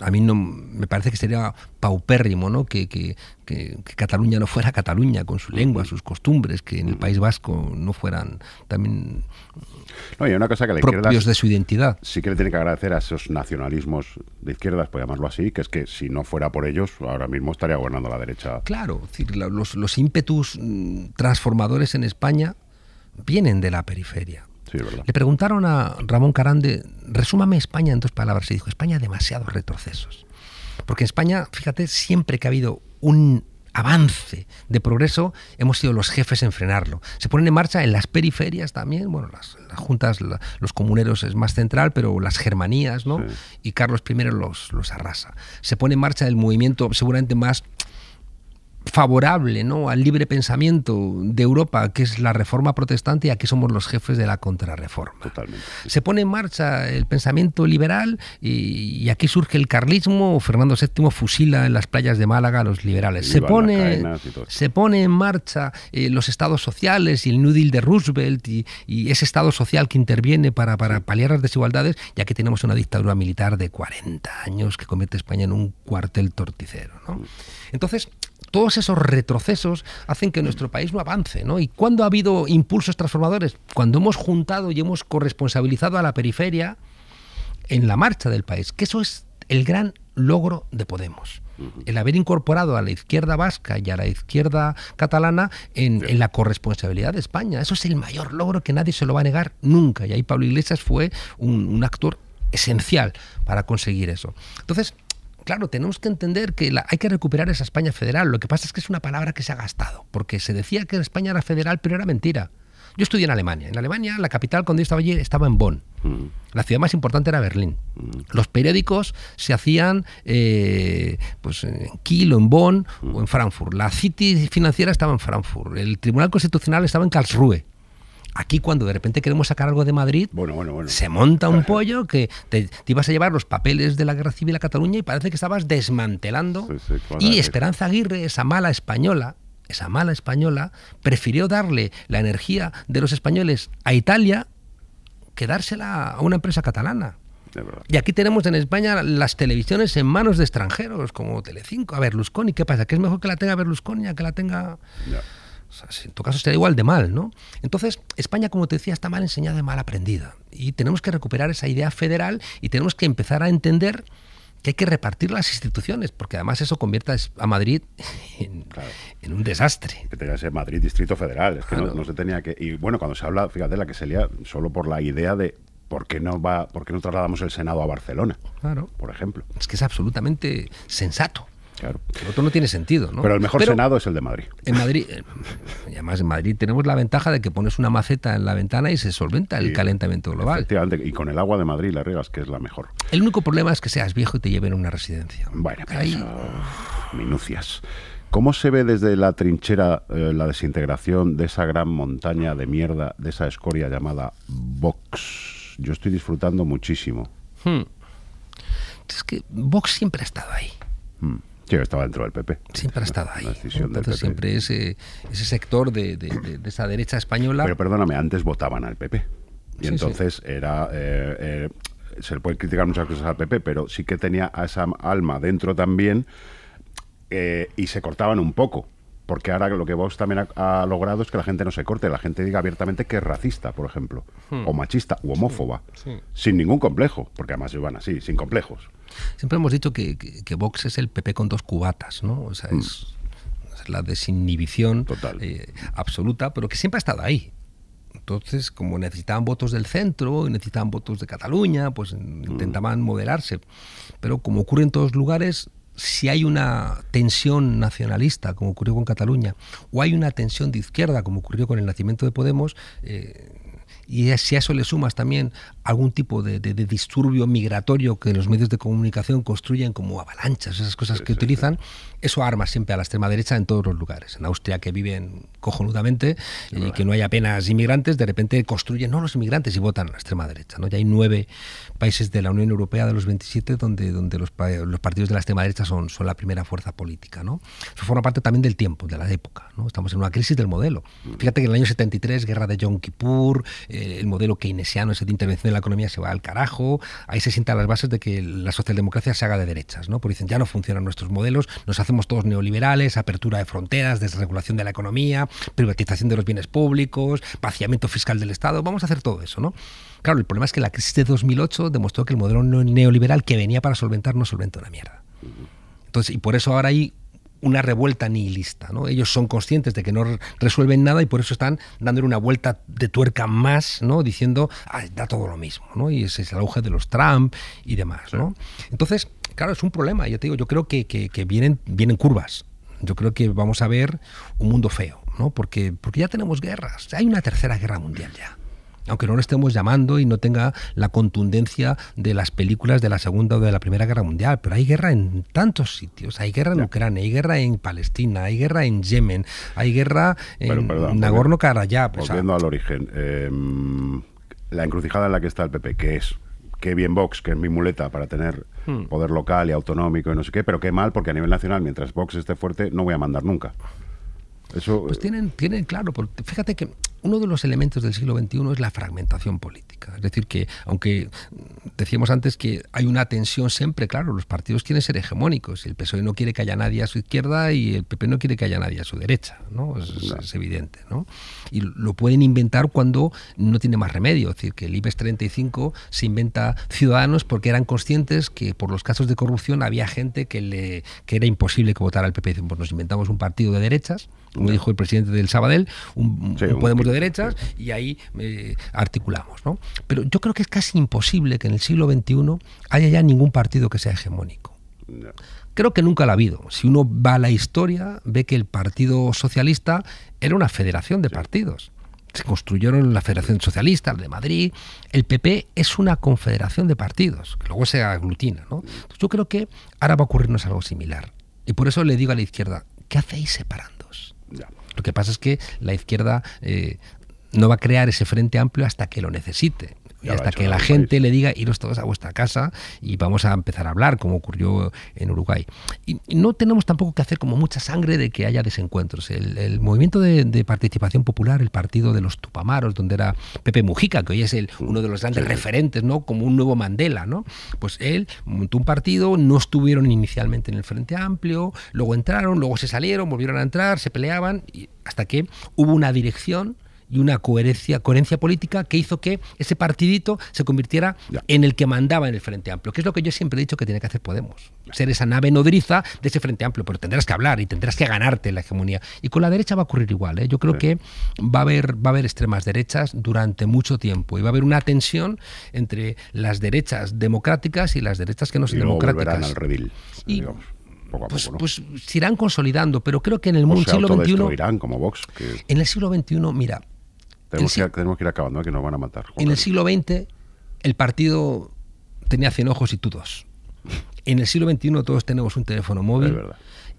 a mí no, me parece que sería paupérrimo ¿no? que Cataluña no fuera Cataluña con su lengua, sus costumbres, que en el País Vasco no fueran también no, una cosa que la izquierda. de su identidad. Sí que le tiene que agradecer a esos nacionalismos de izquierdas, por llamarlo así, que es que si no fuera por ellos, ahora mismo estaría gobernando la derecha. Claro, los, los ímpetus mm, transformadores en España vienen de la periferia. Sí, le preguntaron a Ramón Carande, resúmame España en dos palabras, y dijo, España demasiados retrocesos. Porque en España, fíjate, siempre que ha habido un avance, de progreso, hemos sido los jefes en frenarlo. Se ponen en marcha en las periferias también, bueno, las, juntas, los comuneros es más central, pero las germanías, ¿no? Y Carlos I los, los arrasa. Se pone en marcha el movimiento seguramente más favorable ¿no? al libre pensamiento de Europa, que es la reforma protestante, y aquí somos los jefes de la contrarreforma. Se pone en marcha el pensamiento liberal y, aquí surge el carlismo, Fernando VII fusila en las playas de Málaga a los liberales. Se pone, se pone, en marcha eh, los estados sociales y el New Deal de Roosevelt y, ese estado social que interviene para, para, paliar las desigualdades, ya que tenemos una dictadura militar de 40 años que convierte España en un cuartel torticero. Entonces, todos esos retrocesos hacen que nuestro país no avance, ¿no? ¿Y cuándo ha habido impulsos transformadores? Cuando hemos juntado y hemos corresponsabilizado a la periferia en la marcha del país, que eso es el gran logro de Podemos. El haber incorporado a la izquierda vasca y a la izquierda catalana en, la corresponsabilidad de España. Eso es el mayor logro que nadie se lo va a negar nunca. Y ahí Pablo Iglesias fue un, un actor esencial para conseguir eso. Entonces, claro, tenemos que entender que hay que recuperar esa España federal. Lo que pasa es que es una palabra que se ha gastado, porque se decía que España era federal, pero era mentira. Yo estudié en Alemania. En Alemania, la capital, cuando yo estaba allí, estaba en Bonn. Mm. La ciudad más importante era Berlín. Mm. Los periódicos se hacían eh, pues, en Kiel o en Bonn o en mm. Frankfurt. La City financiera estaba en Frankfurt. El Tribunal Constitucional estaba en Karlsruhe. Aquí cuando de repente queremos sacar algo de Madrid, se monta un pollo que te, ibas a llevar los papeles de la guerra civil a Cataluña y parece que estabas desmantelando. y Esperanza Aguirre, esa mala española, esa mala española, prefirió darle la energía de los españoles a Italia que dársela a una empresa catalana. Y aquí tenemos en España las televisiones en manos de extranjeros, como Telecinco. A Berlusconi, ¿qué pasa? ¿Que es mejor que la tenga Berlusconi a que la tenga en tu caso sería igual de mal, ¿no? Entonces, España, como te decía, está mal enseñada y mal aprendida. Y tenemos que recuperar esa idea federal y tenemos que empezar a entender que hay que repartir las instituciones, porque además eso convierta a Madrid (laughs) en, un desastre. Que tenía que eh, ser Madrid Distrito Federal, es que no, se tenía que... Y bueno, cuando se habla, fíjate, la que se lía solo por la idea de por qué no, va, por qué no trasladamos el Senado a Barcelona, claro. por ejemplo. Es que es absolutamente sensato. Claro. El otro no tiene sentido, ¿no? Pero el mejor Senado es el de Madrid. En Madrid, eh, y además en Madrid tenemos la ventaja de que pones una maceta en la ventana y se solventa el calentamiento global. Efectivamente, y con el agua de Madrid la regas, que es la mejor. El único problema es que seas viejo y te lleven a una residencia. Bueno, pero Ahí... minucias. ¿Cómo se ve desde la trinchera eh, la desintegración de esa gran montaña de mierda, de esa escoria llamada Vox? Yo estoy disfrutando muchísimo. Hmm. Es que Vox siempre ha estado ahí. Hmm. Yo estaba dentro del PP. Siempre ha estado ahí. siempre ese, ese sector de, de, esa derecha española... Pero perdóname, antes votaban al PP. Y entonces era... Eh, eh, se le puede criticar muchas cosas al PP, pero sí que tenía a esa alma dentro también eh, y se cortaban un poco. Porque ahora lo que Vox también ha, logrado es que la gente no se corte, la gente diga abiertamente que es racista, por ejemplo, hmm. o machista, u homófoba, sin ningún complejo, porque además van así, sin complejos. Siempre hemos dicho que, Vox es el PP con dos cubatas, ¿no? O sea, es, hmm. la desinhibición eh, absoluta, pero que siempre ha estado ahí. Entonces, como necesitaban votos del centro y necesitaban votos de Cataluña, pues hmm. intentaban moderarse. Pero como ocurre en todos lugares, si hay una tensión nacionalista, como ocurrió con Cataluña, o hay una tensión de izquierda, como ocurrió con el nacimiento de Podemos, eh, y si a eso le sumas también algún tipo de, disturbio migratorio que los medios de comunicación construyen como avalanchas, esas cosas que utilizan, eso arma siempre a la extrema derecha en todos los lugares. En Austria, que viven cojonudamente y que no hay apenas inmigrantes, de repente construyen, no los inmigrantes y votan a la extrema derecha. ¿no? Ya hay nueve países de la Unión Europea de los 27 donde, donde los, partidos de la extrema derecha son, son la primera fuerza política. ¿no? Eso forma parte también del tiempo, de la época. ¿no? Estamos en una crisis del modelo. Fíjate que en el año 73, guerra de Yom Kippur, eh, el modelo keynesiano, ese de intervención en la economía se va al carajo. Ahí se sientan las bases de que la socialdemocracia se haga de derechas. ¿no? Porque dicen, ya no funcionan nuestros modelos, nos hacemos todos neoliberales, apertura de fronteras, desregulación de la economía, privatización de los bienes públicos, vaciamiento fiscal del Estado. Vamos a hacer todo eso. ¿no? Claro, el problema es que la crisis de 2008 demostró que el modelo neoliberal que venía para solventar no solventó una mierda. Entonces, y por eso ahora hay una revuelta nihilista. ¿no? Ellos son conscientes de que no resuelven nada y por eso están dándole una vuelta de tuerca más, ¿no? diciendo, da todo lo mismo. ¿no? Y ese es el auge de los Trump y demás. ¿no? Entonces, claro, es un problema. Yo te digo, yo creo que, vienen, vienen curvas. Yo creo que vamos a ver un mundo feo, ¿no? porque, porque ya tenemos guerras. Hay una tercera guerra mundial ya aunque no lo estemos llamando y no tenga la contundencia de las películas de la Segunda o de la Primera Guerra Mundial, pero hay guerra en tantos sitios, hay guerra en Ucrania, hay guerra en Palestina, hay guerra en Yemen, hay guerra en Nagorno-Karabaj. Volviendo al origen, em, la encrucijada en la que está el PP, que es? qué bien Vox, que es mi muleta para tener hmm. poder local y autonómico y no sé qué, pero qué mal porque a nivel nacional, mientras Vox esté fuerte, no voy a mandar nunca. Eso, pues eh, tienen, tienen claro, fíjate que uno de los elementos del siglo XXI es la fragmentación política. Es decir, que aunque decíamos antes que hay una tensión siempre, claro, los partidos quieren ser hegemónicos. El PSOE no quiere que haya nadie a su izquierda y el PP no quiere que haya nadie a su derecha. ¿no? Es, evidente. Y lo pueden inventar cuando no tiene más remedio. Es decir, que el IBEX 35 se inventa ciudadanos porque eran conscientes que por los casos de corrupción había gente que, le, era imposible que votara al PP. Pues nos inventamos un partido de derechas, como dijo el presidente del Sabadell, Podemos derechas y ahí eh, articulamos. ¿no? Pero yo creo que es casi imposible que en el siglo XXI haya ya ningún partido que sea hegemónico. Creo que nunca lo ha habido. Si uno va a la historia, ve que el Partido Socialista era una federación de partidos se construyeron la Federación Socialista, la de Madrid. El PP es una confederación de partidos, que luego se aglutina. yo creo que ahora va a ocurrirnos algo similar. Y por eso le digo a la izquierda, ¿qué hacéis separándos? Lo que pasa es que la izquierda eh, no va a crear ese frente amplio hasta que lo necesite hasta que la gente le diga, iros todos a vuestra casa y vamos a empezar a hablar, como ocurrió en Uruguay. Y, no tenemos tampoco que hacer como mucha sangre de que haya desencuentros. El, movimiento de, participación popular, el partido de los Tupamaros, donde era Pepe Mujica, que hoy es el, mm, uno de los grandes referentes, ¿no? Como un nuevo Mandela, ¿no? Pues él montó un partido, no estuvieron inicialmente en el Frente Amplio, luego entraron, luego se salieron, volvieron a entrar, se peleaban, hasta que hubo una dirección y una coherencia, coherencia política que hizo que ese partidito se convirtiera en el que mandaba en el Frente Amplio, que es lo que yo siempre he dicho que tiene que hacer Podemos, ser esa nave nodriza de ese Frente Amplio, pero tendrás que hablar y tendrás que ganarte la hegemonía. Y con la derecha va a ocurrir igual, ¿eh? yo creo que va a, haber, va a haber extremas derechas durante mucho tiempo y va a haber una tensión entre las derechas democráticas y las derechas que no son democráticas. Al y, pues, pues, se irán consolidando, pero creo que en el mundo, siglo XXI. como Vox, En el siglo XXI, mira, tenemos, que, ir acabando, que nos van a matar. en el siglo XX el partido tenía cien ojos y tú dos. En el siglo XXI todos tenemos un teléfono móvil.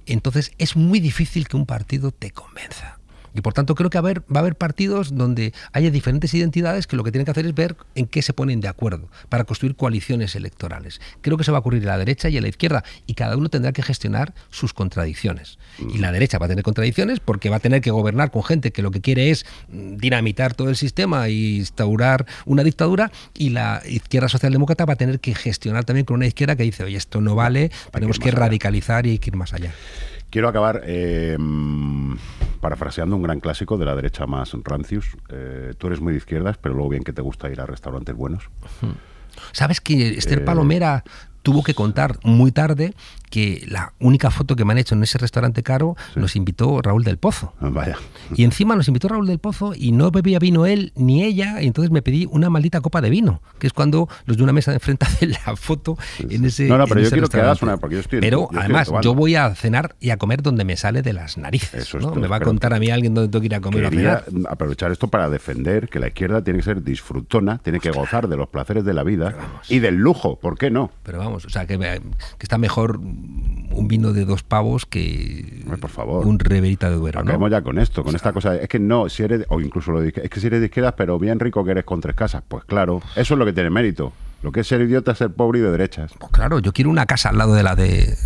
Entonces es muy difícil que un partido te convenza. Y por tanto creo que va a haber partidos donde haya diferentes identidades que lo que tienen que hacer es ver en qué se ponen de acuerdo para construir coaliciones electorales. Creo que se va a ocurrir a la derecha y a la izquierda y cada uno tendrá que gestionar sus contradicciones. Y la derecha va a tener contradicciones porque va a tener que gobernar con gente que lo que quiere es mm, dinamitar todo el sistema e instaurar una dictadura y la izquierda socialdemócrata va a tener que gestionar también con una izquierda que dice, oye, esto no vale, tenemos que, radicalizar y que ir más allá. Quiero acabar... Eh parafraseando un gran clásico de la derecha más rancius, eh, tú eres muy de izquierdas, pero luego bien que te gusta ir a restaurantes buenos. Hmm. ¿Sabes que Esther eh, Palomera tuvo que contar muy tarde que la única foto que me han hecho en ese restaurante caro nos invitó Raúl del Pozo. Ah, y encima nos invitó Raúl del Pozo y no bebía vino él ni ella, y entonces me pedí una maldita copa de vino, que es cuando los de una mesa de enfrente (laughs) hacen la foto en ese. No, no, pero yo quiero que una, porque yo estoy. Pero además, yo voy a cenar y a comer donde me sale de las narices. Eso es ¿no? Me va a contar a mí alguien donde tengo que ir a comer. Quería aprovechar esto para defender que la izquierda tiene que ser disfrutona, tiene que gozar de los placeres de la vida y del lujo, ¿por qué no? Pero vamos, o sea, que, eh, que está mejor un vino de dos pavos que por favor. un reverita de duero. Acabemos ya con esto, con esta cosa. Es que no, si eres, o incluso lo dije. es que si eres de izquierdas, pero bien rico que eres con tres casas. Pues claro, eso es lo que tiene mérito. Lo que es ser idiota es ser pobre y de derechas. Pues claro, yo quiero una casa al lado de la de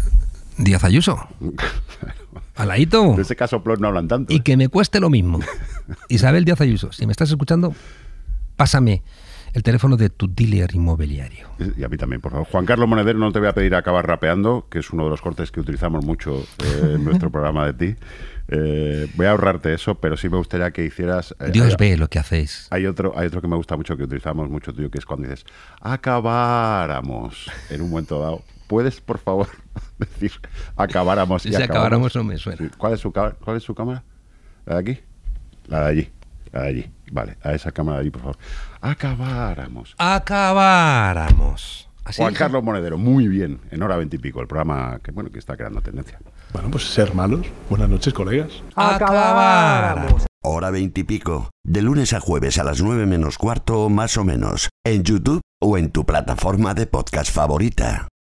Díaz Ayuso. (laughs) Alaito. En ese caso Plot no hablan tanto. Y ¿eh? que me cueste lo mismo. (laughs) Isabel Díaz Ayuso, si me estás escuchando, pásame el teléfono de tu dealer inmobiliario. Y a mí también, por favor. Juan Carlos Monedero, no te voy a pedir acabar rapeando, que es uno de los cortes que utilizamos mucho eh, (laughs) en nuestro programa de ti. Eh, voy a ahorrarte eso, pero sí me gustaría que hicieras. Eh, Dios ve lo que hacéis. Hay otro, hay otro que me gusta mucho, que utilizamos mucho tuyo, que es cuando dices, acabáramos en un momento dado. ¿Puedes, por favor, (laughs) decir acabáramos? si acabáramos, no me suena. ¿Cuál es su, cuál es su cámara? ¿La de aquí? La de allí. La de allí. Vale, a esa cámara de ahí, por favor. Acabáramos. Acabáramos. Juan Carlos Monedero, muy bien, en hora veintipico, el programa que bueno que está creando tendencia. Bueno, pues ser malos. Buenas noches, colegas. Acabáramos. Hora veintipico, de lunes a jueves a las nueve menos cuarto, más o menos, en YouTube o en tu plataforma de podcast favorita.